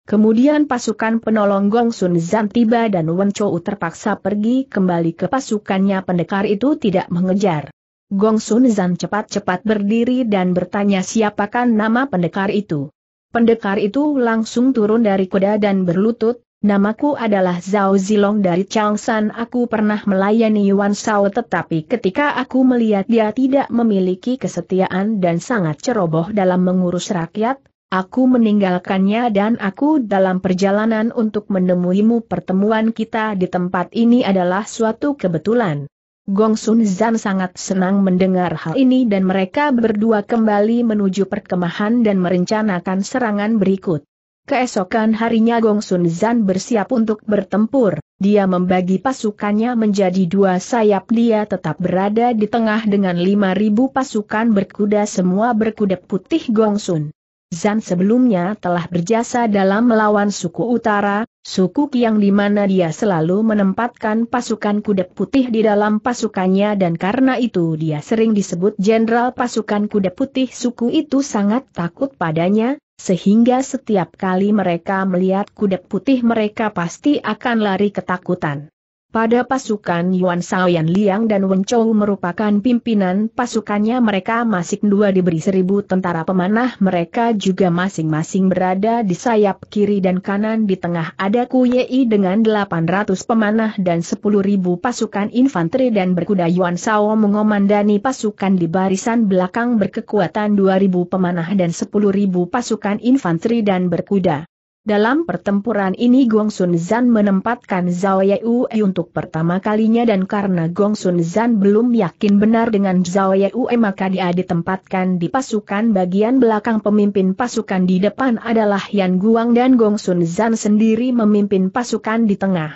Kemudian pasukan penolong Gong Sun Zan tiba dan Wenchou terpaksa pergi kembali ke pasukannya pendekar itu tidak mengejar. Gong Sun Zan cepat-cepat berdiri dan bertanya siapakah nama pendekar itu. Pendekar itu langsung turun dari kuda dan berlutut, Namaku adalah Zhao Zilong dari Changshan. Aku pernah melayani Yuan Shao tetapi ketika aku melihat dia tidak memiliki kesetiaan dan sangat ceroboh dalam mengurus rakyat, aku meninggalkannya dan aku dalam perjalanan untuk menemuimu pertemuan kita di tempat ini adalah suatu kebetulan. Gong Sun Zan sangat senang mendengar hal ini dan mereka berdua kembali menuju perkemahan dan merencanakan serangan berikut. Keesokan harinya Gong Sun Zan bersiap untuk bertempur, dia membagi pasukannya menjadi dua sayap dia tetap berada di tengah dengan 5.000 pasukan berkuda semua berkuda putih Gong Sun. Zan sebelumnya telah berjasa dalam melawan suku utara, suku yang di mana dia selalu menempatkan pasukan kuda putih di dalam pasukannya dan karena itu dia sering disebut jenderal pasukan kuda putih suku itu sangat takut padanya, sehingga setiap kali mereka melihat kuda putih mereka pasti akan lari ketakutan. Pada pasukan Yuan Saoyan Liang dan Wen Chou merupakan pimpinan pasukannya mereka masing dua diberi seribu tentara pemanah mereka juga masing-masing berada di sayap kiri dan kanan di tengah ada Kuyei dengan 800 pemanah dan 10.000 pasukan infanteri dan berkuda Yuan Sao mengomandani pasukan di barisan belakang berkekuatan 2.000 pemanah dan 10.000 pasukan infanteri dan berkuda. Dalam pertempuran ini Gong Sun Zan menempatkan Zhao Yue untuk pertama kalinya dan karena Gong Sun Zan belum yakin benar dengan Zhao Yue maka dia ditempatkan di pasukan bagian belakang pemimpin pasukan di depan adalah Yan Guang dan Gong Sun Zan sendiri memimpin pasukan di tengah.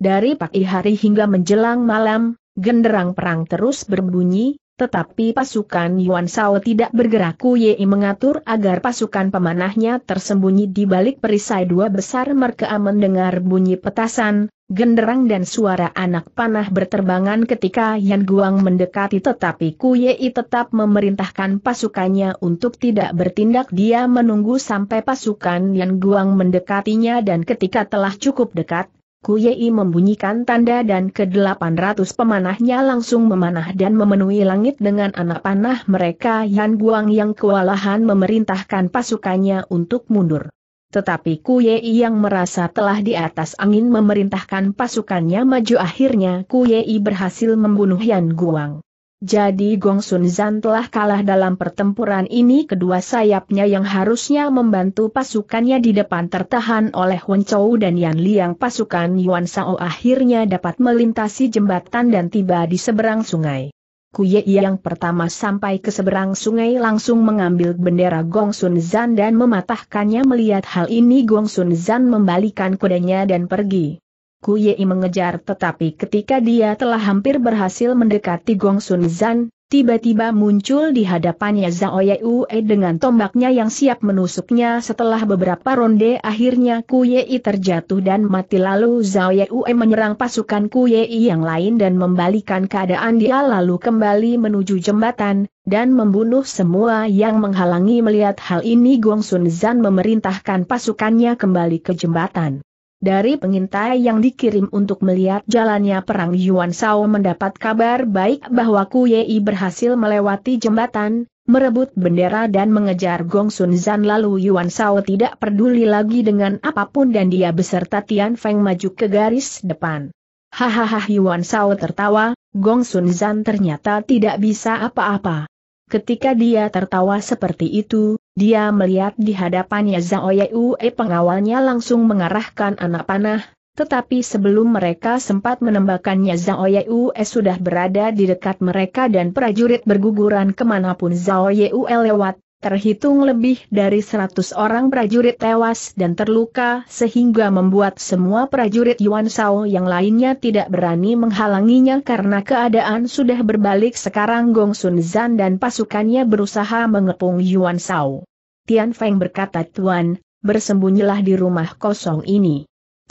Dari pagi hari hingga menjelang malam, genderang perang terus berbunyi, tetapi pasukan Yuan Shao tidak bergerak Kuye mengatur agar pasukan pemanahnya tersembunyi di balik perisai dua besar mereka mendengar bunyi petasan, genderang dan suara anak panah berterbangan ketika Yan Guang mendekati tetapi Kuye tetap memerintahkan pasukannya untuk tidak bertindak dia menunggu sampai pasukan Yan Guang mendekatinya dan ketika telah cukup dekat, Kuyei membunyikan tanda dan ke-800 pemanahnya langsung memanah dan memenuhi langit dengan anak panah mereka Yan Guang yang kewalahan memerintahkan pasukannya untuk mundur. Tetapi Kuyei yang merasa telah di atas angin memerintahkan pasukannya maju akhirnya Kuyei berhasil membunuh Yan Guang. Jadi Gong Sun Zan telah kalah dalam pertempuran ini kedua sayapnya yang harusnya membantu pasukannya di depan tertahan oleh Wen Chou dan Yan Liang pasukan Yuan Sao akhirnya dapat melintasi jembatan dan tiba di seberang sungai. Kuye yang pertama sampai ke seberang sungai langsung mengambil bendera Gong Sun Zan dan mematahkannya melihat hal ini Gong Sun Zan membalikan kudanya dan pergi. Ku Yei mengejar tetapi ketika dia telah hampir berhasil mendekati Gong Sun Zan, tiba-tiba muncul di hadapannya Zhao Yue e dengan tombaknya yang siap menusuknya setelah beberapa ronde akhirnya Ku Yei terjatuh dan mati lalu Zhao Yue e menyerang pasukan Ku Yei yang lain dan membalikan keadaan dia lalu kembali menuju jembatan, dan membunuh semua yang menghalangi melihat hal ini Gong Sun Zan memerintahkan pasukannya kembali ke jembatan. Dari pengintai yang dikirim untuk melihat jalannya perang Yuan Shao mendapat kabar baik bahwa Kuyei berhasil melewati jembatan, merebut bendera dan mengejar Gong Sun Zan lalu Yuan Shao tidak peduli lagi dengan apapun dan dia beserta Tian Feng maju ke garis depan. Hahaha Yuan Shao tertawa, Gong Sun Zan ternyata tidak bisa apa-apa. Ketika dia tertawa seperti itu, dia melihat di hadapannya Zhao Yue pengawalnya langsung mengarahkan anak panah, tetapi sebelum mereka sempat menembakkannya Zhao Yue sudah berada di dekat mereka dan prajurit berguguran kemanapun Zhao Yue lewat, Terhitung lebih dari 100 orang prajurit tewas dan terluka sehingga membuat semua prajurit Yuan Shao yang lainnya tidak berani menghalanginya karena keadaan sudah berbalik sekarang Gong Sun Zan dan pasukannya berusaha mengepung Yuan Shao. Tian Feng berkata Tuan, bersembunyilah di rumah kosong ini.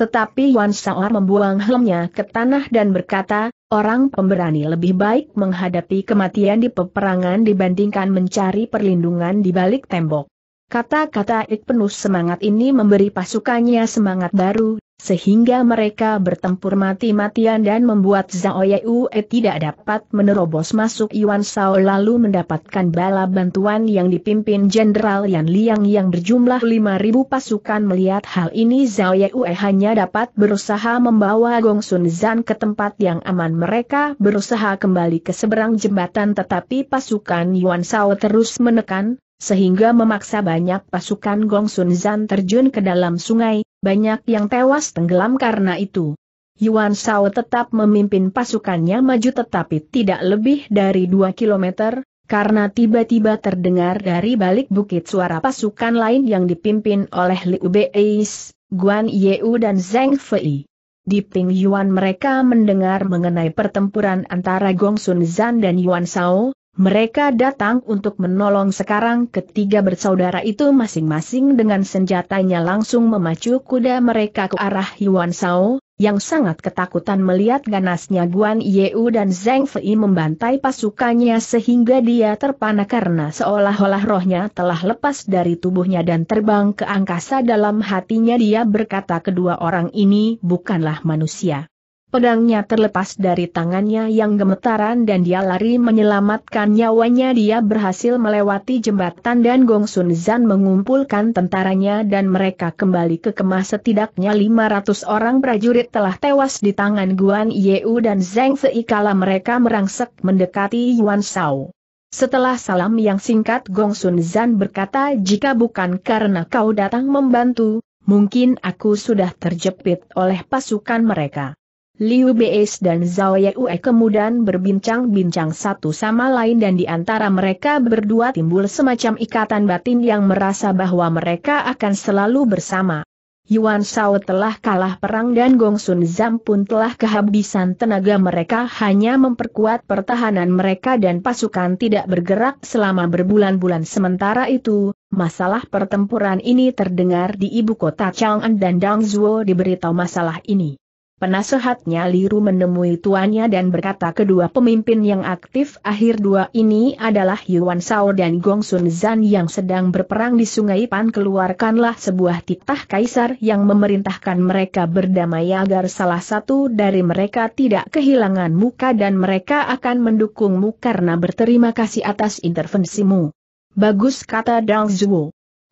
Tetapi Wan Saar membuang helmnya ke tanah dan berkata, orang pemberani lebih baik menghadapi kematian di peperangan dibandingkan mencari perlindungan di balik tembok. Kata-kata Ik penuh semangat ini memberi pasukannya semangat baru, sehingga mereka bertempur mati-matian dan membuat Zhao Yue tidak dapat menerobos masuk Yuan Shao lalu mendapatkan bala bantuan yang dipimpin Jenderal Yan Liang yang berjumlah 5.000 pasukan melihat hal ini Zhao Yue hanya dapat berusaha membawa Gong Sun Zan ke tempat yang aman mereka berusaha kembali ke seberang jembatan tetapi pasukan Yuan Shao terus menekan, sehingga memaksa banyak pasukan Gong Sun Zan terjun ke dalam sungai, banyak yang tewas tenggelam karena itu. Yuan Shao tetap memimpin pasukannya maju tetapi tidak lebih dari 2 kilometer, karena tiba-tiba terdengar dari balik bukit suara pasukan lain yang dipimpin oleh Liu Beis, Guan Yeu dan Zheng Fei. Di Ping Yuan mereka mendengar mengenai pertempuran antara Gong Sun Zan dan Yuan Shao, mereka datang untuk menolong sekarang ketiga bersaudara itu masing-masing dengan senjatanya langsung memacu kuda mereka ke arah Yuan Sao, yang sangat ketakutan melihat ganasnya Guan Yeu dan Zheng Fei membantai pasukannya sehingga dia terpana karena seolah-olah rohnya telah lepas dari tubuhnya dan terbang ke angkasa dalam hatinya dia berkata kedua orang ini bukanlah manusia. Pedangnya terlepas dari tangannya yang gemetaran dan dia lari menyelamatkan nyawanya dia berhasil melewati jembatan dan Gong Sun Zan mengumpulkan tentaranya dan mereka kembali ke kemah setidaknya 500 orang prajurit telah tewas di tangan Guan Yeu dan Zeng seikala mereka merangsek mendekati Yuan Shao. Setelah salam yang singkat Gong Sun Zan berkata jika bukan karena kau datang membantu, mungkin aku sudah terjepit oleh pasukan mereka. Liu Beis dan Zhao Yue kemudian berbincang-bincang satu sama lain dan di antara mereka berdua timbul semacam ikatan batin yang merasa bahwa mereka akan selalu bersama. Yuan Shao telah kalah perang dan Gong Sun Zam pun telah kehabisan tenaga mereka hanya memperkuat pertahanan mereka dan pasukan tidak bergerak selama berbulan-bulan sementara itu, masalah pertempuran ini terdengar di ibu kota Chang'an dan Zuo diberitahu masalah ini. Penasehatnya Liru menemui tuannya dan berkata kedua pemimpin yang aktif akhir dua ini adalah Yuan Sao dan Gong Sun Zan yang sedang berperang di Sungai Pan keluarkanlah sebuah titah kaisar yang memerintahkan mereka berdamai agar salah satu dari mereka tidak kehilangan muka dan mereka akan mendukungmu karena berterima kasih atas intervensimu. Bagus kata Dang Zhuo.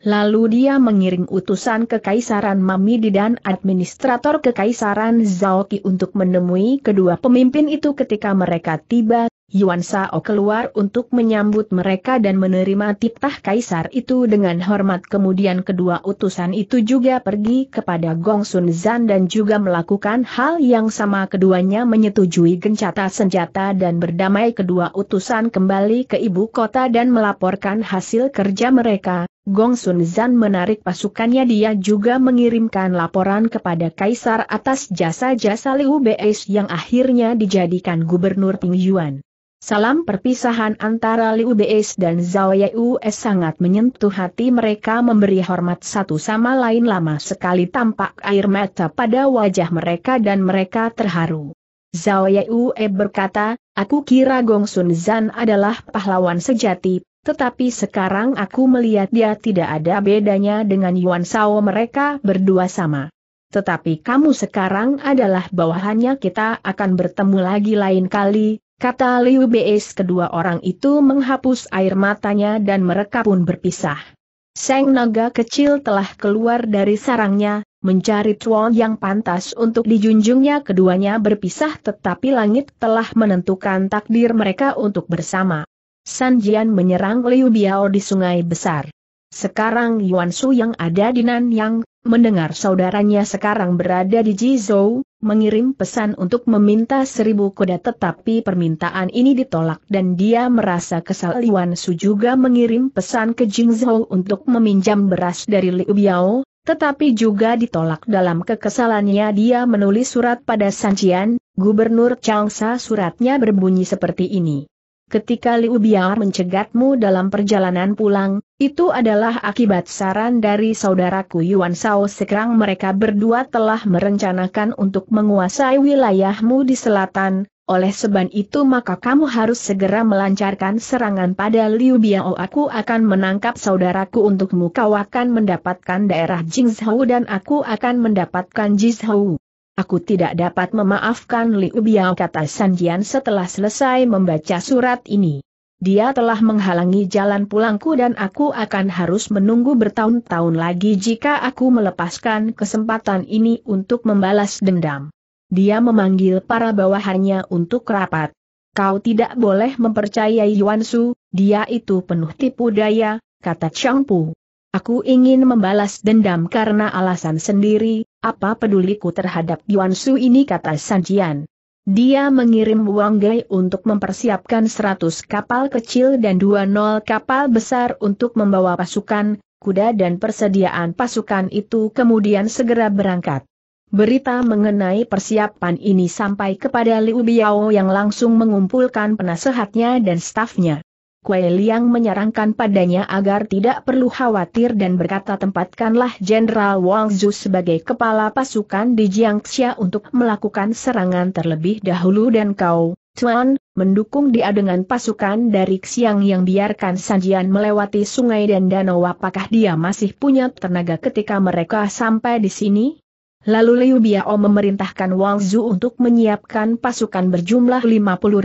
Lalu dia mengiring utusan Kekaisaran Mamidi dan administrator Kekaisaran Zaoki untuk menemui kedua pemimpin itu ketika mereka tiba, Yuan Sao keluar untuk menyambut mereka dan menerima titah kaisar itu dengan hormat kemudian kedua utusan itu juga pergi kepada Gong Sun Zan dan juga melakukan hal yang sama keduanya menyetujui gencata senjata dan berdamai kedua utusan kembali ke ibu kota dan melaporkan hasil kerja mereka, Gong Sun Zan menarik pasukannya dia juga mengirimkan laporan kepada Kaisar atas jasa-jasa Liu Beis yang akhirnya dijadikan gubernur Yuan. Salam perpisahan antara Liu Beis dan Zhao Yus sangat menyentuh hati mereka memberi hormat satu sama lain lama sekali tampak air mata pada wajah mereka dan mereka terharu. Zhao Yue berkata, aku kira Gong Sun Zan adalah pahlawan sejati, tetapi sekarang aku melihat dia tidak ada bedanya dengan Yuan Sao mereka berdua sama. Tetapi kamu sekarang adalah bawahannya kita akan bertemu lagi lain kali, kata Liu Beis kedua orang itu menghapus air matanya dan mereka pun berpisah. Seng naga kecil telah keluar dari sarangnya, mencari tuan yang pantas untuk dijunjungnya keduanya berpisah tetapi langit telah menentukan takdir mereka untuk bersama. San Jian menyerang Liu Biao di sungai besar. Sekarang Yuan Su yang ada di Nanyang, mendengar saudaranya sekarang berada di Jizhou, mengirim pesan untuk meminta seribu kuda tetapi permintaan ini ditolak dan dia merasa kesal Yuan Su juga mengirim pesan ke Jingzhou untuk meminjam beras dari Liu Biao, tetapi juga ditolak dalam kekesalannya dia menulis surat pada Sanjian, Gubernur Changsa suratnya berbunyi seperti ini ketika Liu Biar mencegatmu dalam perjalanan pulang, itu adalah akibat saran dari saudaraku Yuan Sao sekarang mereka berdua telah merencanakan untuk menguasai wilayahmu di selatan, oleh sebab itu maka kamu harus segera melancarkan serangan pada Liu Biao aku akan menangkap saudaraku untukmu kau akan mendapatkan daerah Jingzhou dan aku akan mendapatkan Jizhou. Aku tidak dapat memaafkan Liu Biao kata Sanjian setelah selesai membaca surat ini. Dia telah menghalangi jalan pulangku dan aku akan harus menunggu bertahun-tahun lagi jika aku melepaskan kesempatan ini untuk membalas dendam. Dia memanggil para bawahannya untuk rapat. Kau tidak boleh mempercayai Yuan Su, dia itu penuh tipu daya, kata Chang Pu. Aku ingin membalas dendam karena alasan sendiri, apa peduliku terhadap Yuan Su ini kata Sanjian. Dia mengirim Wang Gai untuk mempersiapkan 100 kapal kecil dan 20 kapal besar untuk membawa pasukan, kuda dan persediaan pasukan itu kemudian segera berangkat. Berita mengenai persiapan ini sampai kepada Liu Biao yang langsung mengumpulkan penasehatnya dan stafnya. Kue Liang menyarankan padanya agar tidak perlu khawatir dan berkata tempatkanlah Jenderal Wang Zhu sebagai kepala pasukan di Jiangxia untuk melakukan serangan terlebih dahulu dan kau, Tuan, mendukung dia dengan pasukan dari Xiang yang biarkan Sanjian melewati sungai dan danau apakah dia masih punya tenaga ketika mereka sampai di sini? Lalu Liu Biao memerintahkan Wang Zhu untuk menyiapkan pasukan berjumlah 50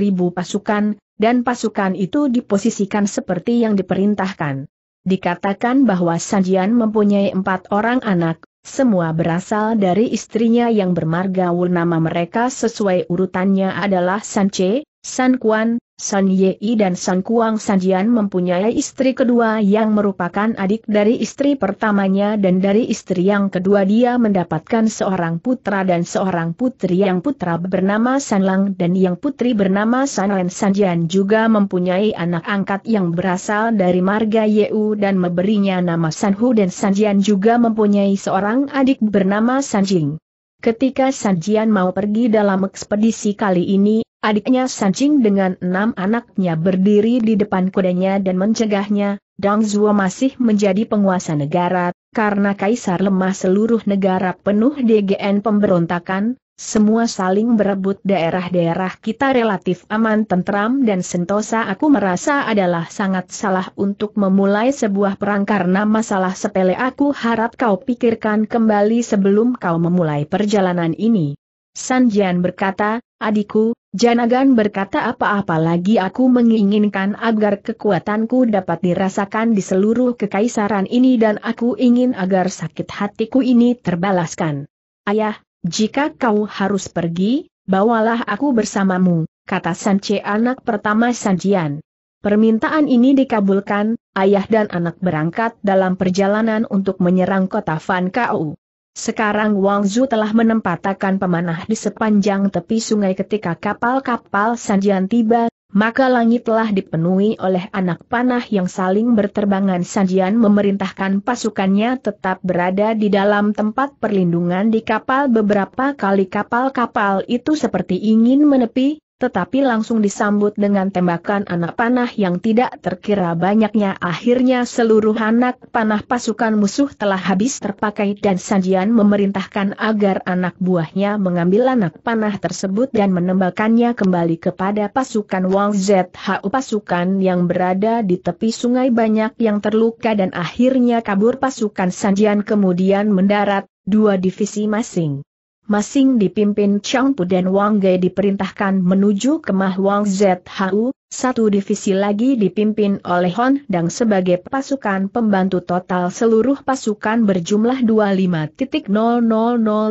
ribu pasukan, dan pasukan itu diposisikan seperti yang diperintahkan. Dikatakan bahwa Sanjian mempunyai empat orang anak, semua berasal dari istrinya yang bermarga Wul nama mereka sesuai urutannya adalah Sanche, San Quan, San Yei dan San Kuang Sanjian mempunyai istri kedua yang merupakan adik dari istri pertamanya dan dari istri yang kedua dia mendapatkan seorang putra dan seorang putri yang putra bernama San Lang dan yang putri bernama San Len Sanjian juga mempunyai anak angkat yang berasal dari marga Yeu dan memberinya nama San Hu dan Sanjian juga mempunyai seorang adik bernama Sanjing. Ketika Sanjian mau pergi dalam ekspedisi kali ini, Adiknya Sancing dengan enam anaknya berdiri di depan kudanya dan mencegahnya, Dang Zuo masih menjadi penguasa negara, karena kaisar lemah seluruh negara penuh DGN pemberontakan, semua saling berebut daerah-daerah kita relatif aman tentram dan sentosa aku merasa adalah sangat salah untuk memulai sebuah perang karena masalah sepele aku harap kau pikirkan kembali sebelum kau memulai perjalanan ini. Sanjian berkata, adikku, Janagan berkata apa-apa lagi aku menginginkan agar kekuatanku dapat dirasakan di seluruh kekaisaran ini dan aku ingin agar sakit hatiku ini terbalaskan. Ayah, jika kau harus pergi, bawalah aku bersamamu, kata Sanche anak pertama Sanjian. Permintaan ini dikabulkan, ayah dan anak berangkat dalam perjalanan untuk menyerang kota Van Kau. Sekarang Wang Zhu telah menempatkan pemanah di sepanjang tepi sungai ketika kapal-kapal Sanjian tiba, maka langit telah dipenuhi oleh anak panah yang saling berterbangan. Sanjian memerintahkan pasukannya tetap berada di dalam tempat perlindungan di kapal. Beberapa kali kapal-kapal itu seperti ingin menepi, tetapi langsung disambut dengan tembakan anak panah yang tidak terkira banyaknya. Akhirnya seluruh anak panah pasukan musuh telah habis terpakai dan Sanjian memerintahkan agar anak buahnya mengambil anak panah tersebut dan menembakkannya kembali kepada pasukan Wang ZHU pasukan yang berada di tepi sungai banyak yang terluka dan akhirnya kabur pasukan Sanjian kemudian mendarat, dua divisi masing masing dipimpin Chang Pu dan Wang Ge diperintahkan menuju kemah Wang ZHU, satu divisi lagi dipimpin oleh Hon Dang sebagai pasukan pembantu total seluruh pasukan berjumlah 25.000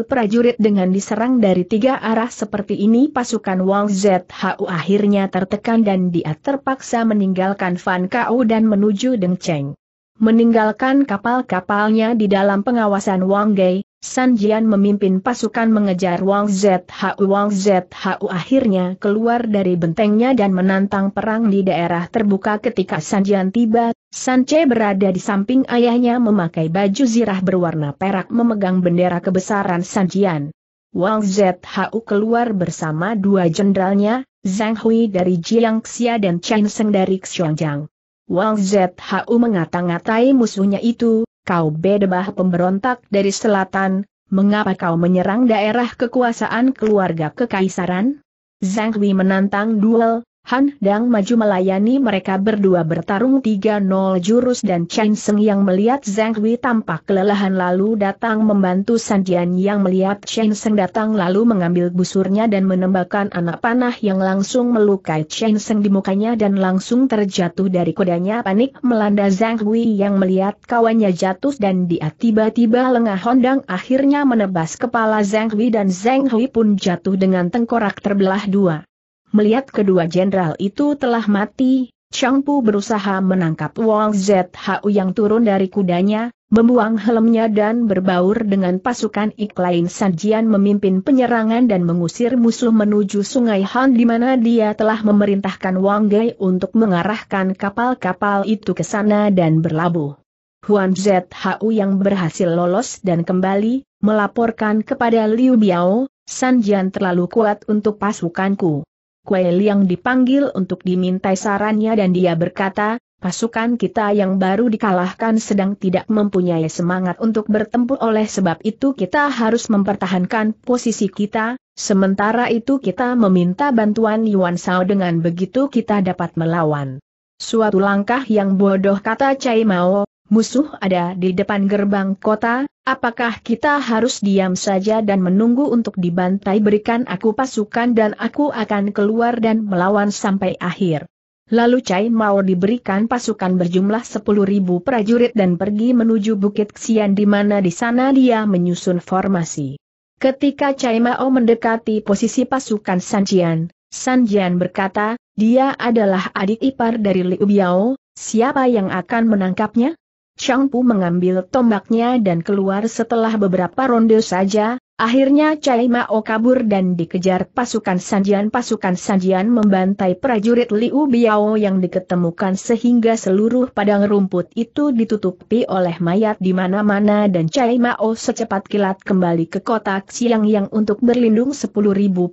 prajurit dengan diserang dari tiga arah seperti ini pasukan Wang ZHU akhirnya tertekan dan dia terpaksa meninggalkan Fan Kao dan menuju Deng Cheng. Meninggalkan kapal-kapalnya di dalam pengawasan Wang Ge, San Jian memimpin pasukan mengejar Wang Zhu. Wang Zhu akhirnya keluar dari bentengnya dan menantang perang di daerah terbuka ketika San Jian tiba. San Che berada di samping ayahnya memakai baju zirah berwarna perak memegang bendera kebesaran San Jian. Wang Zhu keluar bersama dua jendralnya, Zhang Hui dari Jiangxia dan Chen Seng dari Xiongjiang. Wang Zhu mengata-ngatai musuhnya itu, kau bedebah pemberontak dari selatan, mengapa kau menyerang daerah kekuasaan keluarga kekaisaran? Zhang Hui menantang duel, Han Dang maju melayani mereka berdua bertarung 3-0 jurus dan Chen Seng yang melihat Zhang Hui tampak kelelahan lalu datang membantu San Jian yang melihat Chen Seng datang lalu mengambil busurnya dan menembakkan anak panah yang langsung melukai Chen Seng di mukanya dan langsung terjatuh dari kudanya panik melanda Zhang Hui yang melihat kawannya jatuh dan dia tiba-tiba lengah Dang akhirnya menebas kepala Zhang Hui dan Zhang Hui pun jatuh dengan tengkorak terbelah dua. Melihat kedua jenderal itu telah mati, Chang Pu berusaha menangkap Wang Zhu yang turun dari kudanya, membuang helmnya dan berbaur dengan pasukan Iklain Sanjian memimpin penyerangan dan mengusir musuh menuju Sungai Han di mana dia telah memerintahkan Wang Gai untuk mengarahkan kapal-kapal itu ke sana dan berlabuh. Huan Zhu yang berhasil lolos dan kembali, melaporkan kepada Liu Biao, Sanjian terlalu kuat untuk pasukanku. Kue Liang dipanggil untuk dimintai sarannya dan dia berkata, pasukan kita yang baru dikalahkan sedang tidak mempunyai semangat untuk bertempur oleh sebab itu kita harus mempertahankan posisi kita, sementara itu kita meminta bantuan Yuan Sao dengan begitu kita dapat melawan. Suatu langkah yang bodoh kata Cai Mao, musuh ada di depan gerbang kota, apakah kita harus diam saja dan menunggu untuk dibantai berikan aku pasukan dan aku akan keluar dan melawan sampai akhir. Lalu Cai Mao diberikan pasukan berjumlah 10.000 prajurit dan pergi menuju Bukit Xian di mana di sana dia menyusun formasi. Ketika Cai Mao mendekati posisi pasukan Sanjian, Sanjian berkata, dia adalah adik ipar dari Liu Biao, siapa yang akan menangkapnya? Chang Pu mengambil tombaknya dan keluar setelah beberapa ronde saja, akhirnya Cai Mao kabur dan dikejar pasukan Sanjian. Pasukan Sanjian membantai prajurit Liu Biao yang diketemukan sehingga seluruh padang rumput itu ditutupi oleh mayat di mana-mana dan Cai Mao secepat kilat kembali ke kota siang yang untuk berlindung 10.000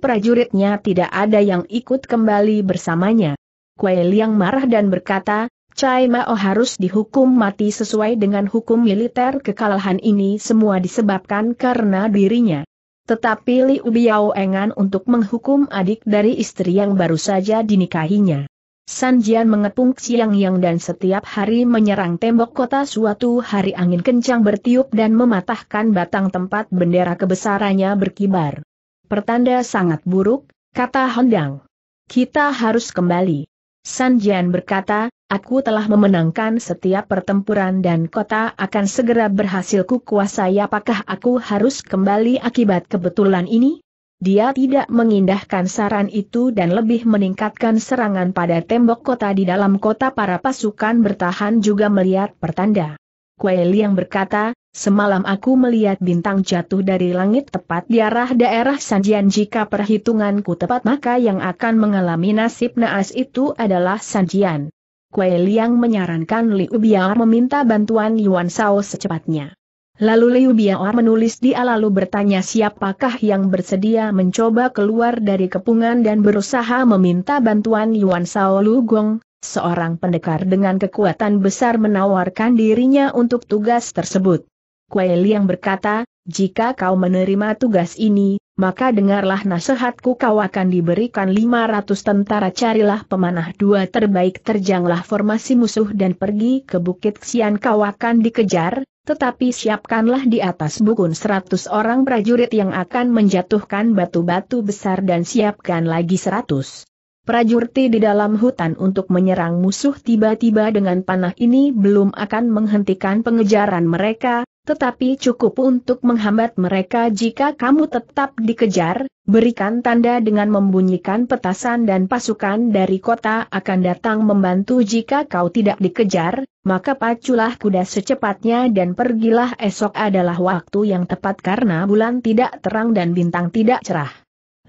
prajuritnya tidak ada yang ikut kembali bersamanya. Kuei Liang marah dan berkata, Chai Mao harus dihukum mati sesuai dengan hukum militer kekalahan ini semua disebabkan karena dirinya. Tetapi Li Ubiao enggan untuk menghukum adik dari istri yang baru saja dinikahinya. San Jian mengepung siang yang dan setiap hari menyerang tembok kota suatu hari angin kencang bertiup dan mematahkan batang tempat bendera kebesarannya berkibar. Pertanda sangat buruk, kata Hondang. Kita harus kembali. San Jian berkata, aku telah memenangkan setiap pertempuran dan kota akan segera berhasil kukuasai apakah aku harus kembali akibat kebetulan ini? Dia tidak mengindahkan saran itu dan lebih meningkatkan serangan pada tembok kota di dalam kota para pasukan bertahan juga melihat pertanda. Kueli yang berkata, Semalam aku melihat bintang jatuh dari langit tepat di arah daerah Sanjian jika perhitunganku tepat maka yang akan mengalami nasib naas itu adalah Sanjian. Kue Liang menyarankan Liu Biao meminta bantuan Yuan Sao secepatnya. Lalu Liu Biao menulis dia lalu bertanya siapakah yang bersedia mencoba keluar dari kepungan dan berusaha meminta bantuan Yuan Sao Lu Gong, seorang pendekar dengan kekuatan besar menawarkan dirinya untuk tugas tersebut. Kue yang berkata, jika kau menerima tugas ini, maka dengarlah nasihatku kau akan diberikan 500 tentara carilah pemanah dua terbaik terjanglah formasi musuh dan pergi ke Bukit Xian kau akan dikejar, tetapi siapkanlah di atas bukun 100 orang prajurit yang akan menjatuhkan batu-batu besar dan siapkan lagi 100. Prajurti di dalam hutan untuk menyerang musuh tiba-tiba dengan panah ini belum akan menghentikan pengejaran mereka, tetapi cukup untuk menghambat mereka jika kamu tetap dikejar, berikan tanda dengan membunyikan petasan dan pasukan dari kota akan datang membantu jika kau tidak dikejar, maka paculah kuda secepatnya dan pergilah esok adalah waktu yang tepat karena bulan tidak terang dan bintang tidak cerah.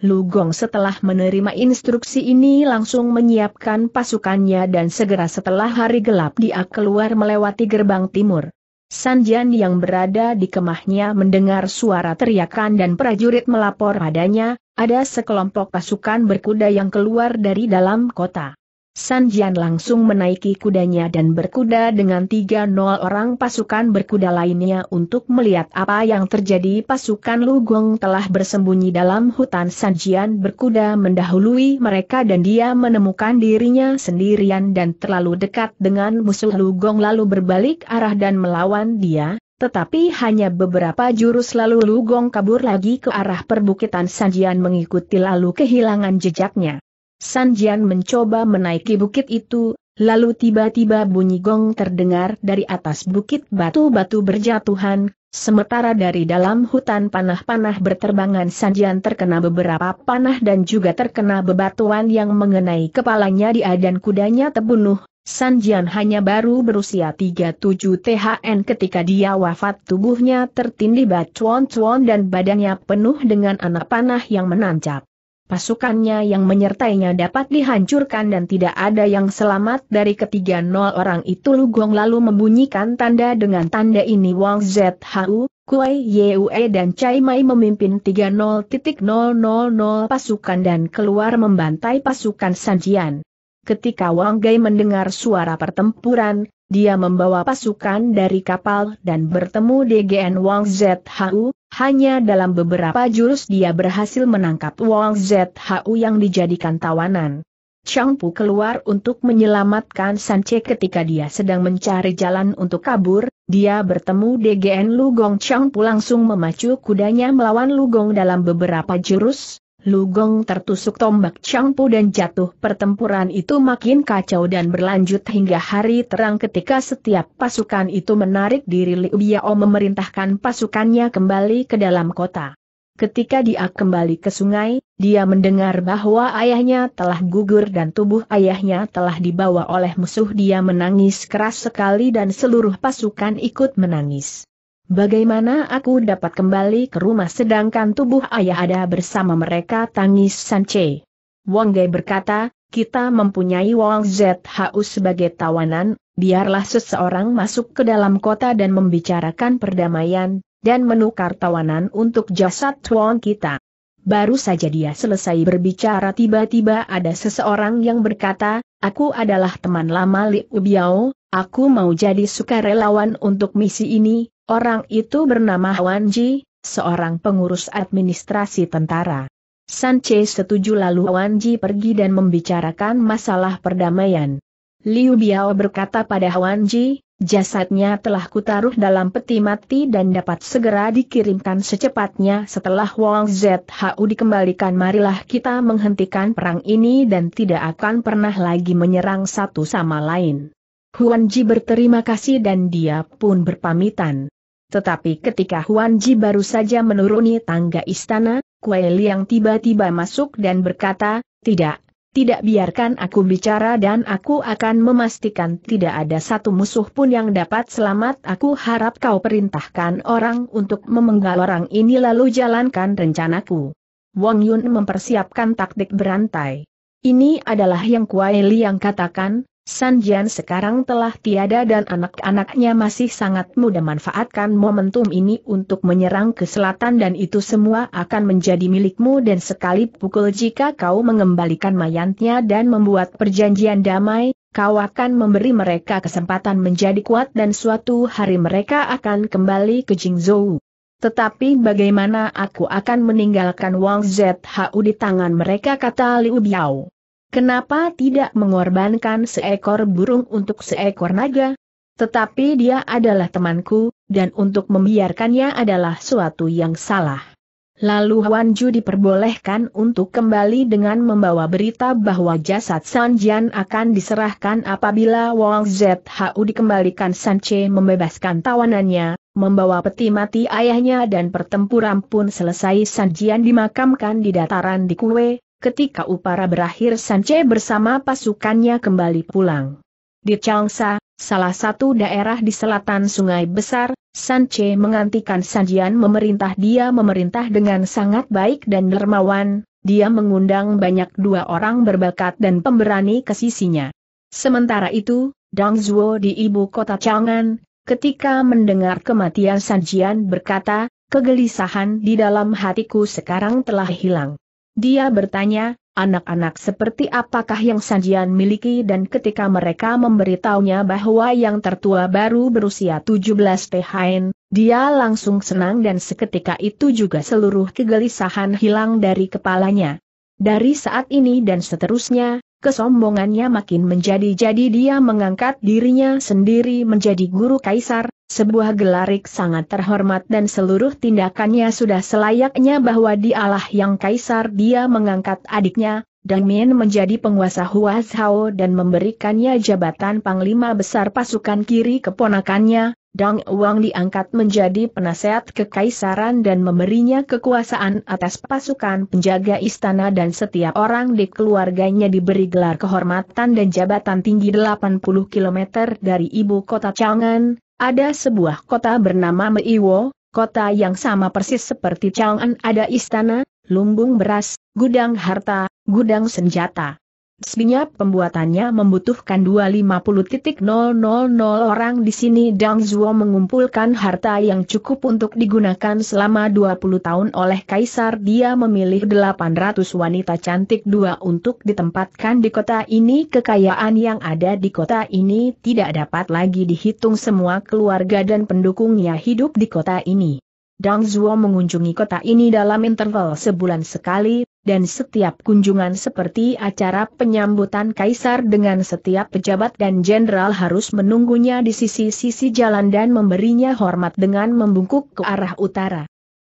Lugong setelah menerima instruksi ini langsung menyiapkan pasukannya dan segera setelah hari gelap dia keluar melewati gerbang timur. Sanjian yang berada di kemahnya mendengar suara teriakan dan prajurit melapor padanya, ada sekelompok pasukan berkuda yang keluar dari dalam kota. San Jian langsung menaiki kudanya dan berkuda dengan tiga nol orang pasukan berkuda lainnya untuk melihat apa yang terjadi pasukan Lu Gong telah bersembunyi dalam hutan San Jian berkuda mendahului mereka dan dia menemukan dirinya sendirian dan terlalu dekat dengan musuh Lu Gong lalu berbalik arah dan melawan dia, tetapi hanya beberapa jurus lalu Lugong kabur lagi ke arah perbukitan Sanjian mengikuti lalu kehilangan jejaknya. San Jian mencoba menaiki bukit itu, lalu tiba-tiba bunyi gong terdengar dari atas bukit batu-batu berjatuhan, sementara dari dalam hutan panah-panah berterbangan San Jian terkena beberapa panah dan juga terkena bebatuan yang mengenai kepalanya dia dan kudanya terbunuh. San Jian hanya baru berusia 37 THN ketika dia wafat tubuhnya tertindih batuan-tuan dan badannya penuh dengan anak panah yang menancap pasukannya yang menyertainya dapat dihancurkan dan tidak ada yang selamat dari ketiga nol orang itu Lugong lalu membunyikan tanda dengan tanda ini Wang Zhu, Kuai Yue dan Chai Mai memimpin 30.000 pasukan dan keluar membantai pasukan Sanjian. Ketika Wang Gai mendengar suara pertempuran, dia membawa pasukan dari kapal dan bertemu DGN Wang ZHU, hanya dalam beberapa jurus dia berhasil menangkap Wang ZHU yang dijadikan tawanan. Chang Pu keluar untuk menyelamatkan Sanche ketika dia sedang mencari jalan untuk kabur, dia bertemu DGN Lugong Chang Pu langsung memacu kudanya melawan Lugong dalam beberapa jurus, Lugong tertusuk tombak Changpu dan jatuh pertempuran itu makin kacau dan berlanjut hingga hari terang ketika setiap pasukan itu menarik diri Liu Biao memerintahkan pasukannya kembali ke dalam kota. Ketika dia kembali ke sungai, dia mendengar bahwa ayahnya telah gugur dan tubuh ayahnya telah dibawa oleh musuh dia menangis keras sekali dan seluruh pasukan ikut menangis. Bagaimana aku dapat kembali ke rumah sedangkan tubuh ayah ada bersama mereka tangis Sanche. Wang Gai berkata, kita mempunyai Wang ZHU sebagai tawanan, biarlah seseorang masuk ke dalam kota dan membicarakan perdamaian, dan menukar tawanan untuk jasad Wang kita. Baru saja dia selesai berbicara tiba-tiba ada seseorang yang berkata, aku adalah teman lama Liu Biao, aku mau jadi sukarelawan untuk misi ini, Orang itu bernama Wan Ji, seorang pengurus administrasi tentara. Sanche setuju lalu Wan Ji pergi dan membicarakan masalah perdamaian. Liu Biao berkata pada Wan Ji, jasadnya telah kutaruh dalam peti mati dan dapat segera dikirimkan secepatnya setelah Wang ZHU dikembalikan marilah kita menghentikan perang ini dan tidak akan pernah lagi menyerang satu sama lain. Huan Ji berterima kasih dan dia pun berpamitan. Tetapi ketika Huan Ji baru saja menuruni tangga istana, Kuai Liang tiba-tiba masuk dan berkata, tidak, tidak biarkan aku bicara dan aku akan memastikan tidak ada satu musuh pun yang dapat selamat. Aku harap kau perintahkan orang untuk memenggal orang ini lalu jalankan rencanaku. Wang Yun mempersiapkan taktik berantai. Ini adalah yang Kuai Liang katakan, San Jian sekarang telah tiada dan anak-anaknya masih sangat muda manfaatkan momentum ini untuk menyerang ke selatan dan itu semua akan menjadi milikmu dan sekali pukul jika kau mengembalikan mayatnya dan membuat perjanjian damai, kau akan memberi mereka kesempatan menjadi kuat dan suatu hari mereka akan kembali ke Jingzhou. Tetapi bagaimana aku akan meninggalkan Wang Zhu di tangan mereka kata Liu Biao. Kenapa tidak mengorbankan seekor burung untuk seekor naga? Tetapi dia adalah temanku, dan untuk membiarkannya adalah suatu yang salah. Lalu Wan Ju diperbolehkan untuk kembali dengan membawa berita bahwa jasad San Jian akan diserahkan apabila Wang ZHU dikembalikan San Che membebaskan tawanannya, membawa peti mati ayahnya dan pertempuran pun selesai San Jian dimakamkan di dataran di Kue, Ketika upara berakhir Sanche bersama pasukannya kembali pulang. Di Changsa, salah satu daerah di selatan sungai besar, Sanche mengantikan Sanjian memerintah dia memerintah dengan sangat baik dan dermawan, dia mengundang banyak dua orang berbakat dan pemberani ke sisinya. Sementara itu, Dang Zuo di ibu kota Changan, ketika mendengar kematian Sanjian berkata, kegelisahan di dalam hatiku sekarang telah hilang. Dia bertanya, anak-anak seperti apakah yang Sanjian miliki dan ketika mereka memberitahunya bahwa yang tertua baru berusia 17 tahun, dia langsung senang dan seketika itu juga seluruh kegelisahan hilang dari kepalanya. Dari saat ini dan seterusnya, kesombongannya makin menjadi-jadi dia mengangkat dirinya sendiri menjadi guru kaisar, sebuah gelarik sangat terhormat dan seluruh tindakannya sudah selayaknya bahwa dialah yang kaisar dia mengangkat adiknya, Min, menjadi penguasa Hua Zhao dan memberikannya jabatan panglima besar pasukan kiri keponakannya, Dang Wang diangkat menjadi penasehat kekaisaran dan memberinya kekuasaan atas pasukan penjaga istana dan setiap orang di keluarganya diberi gelar kehormatan dan jabatan tinggi 80 km dari ibu kota Chang'an, ada sebuah kota bernama Meiwo, kota yang sama persis seperti Chang'an ada istana, lumbung beras, gudang harta, gudang senjata. Sebenarnya pembuatannya membutuhkan 250.000 orang di sini Dang Zhuo mengumpulkan harta yang cukup untuk digunakan selama 20 tahun oleh kaisar. Dia memilih 800 wanita cantik dua untuk ditempatkan di kota ini. Kekayaan yang ada di kota ini tidak dapat lagi dihitung semua keluarga dan pendukungnya hidup di kota ini. Dang Zuo mengunjungi kota ini dalam interval sebulan sekali, dan setiap kunjungan seperti acara penyambutan kaisar dengan setiap pejabat dan jenderal harus menunggunya di sisi-sisi jalan dan memberinya hormat dengan membungkuk ke arah utara.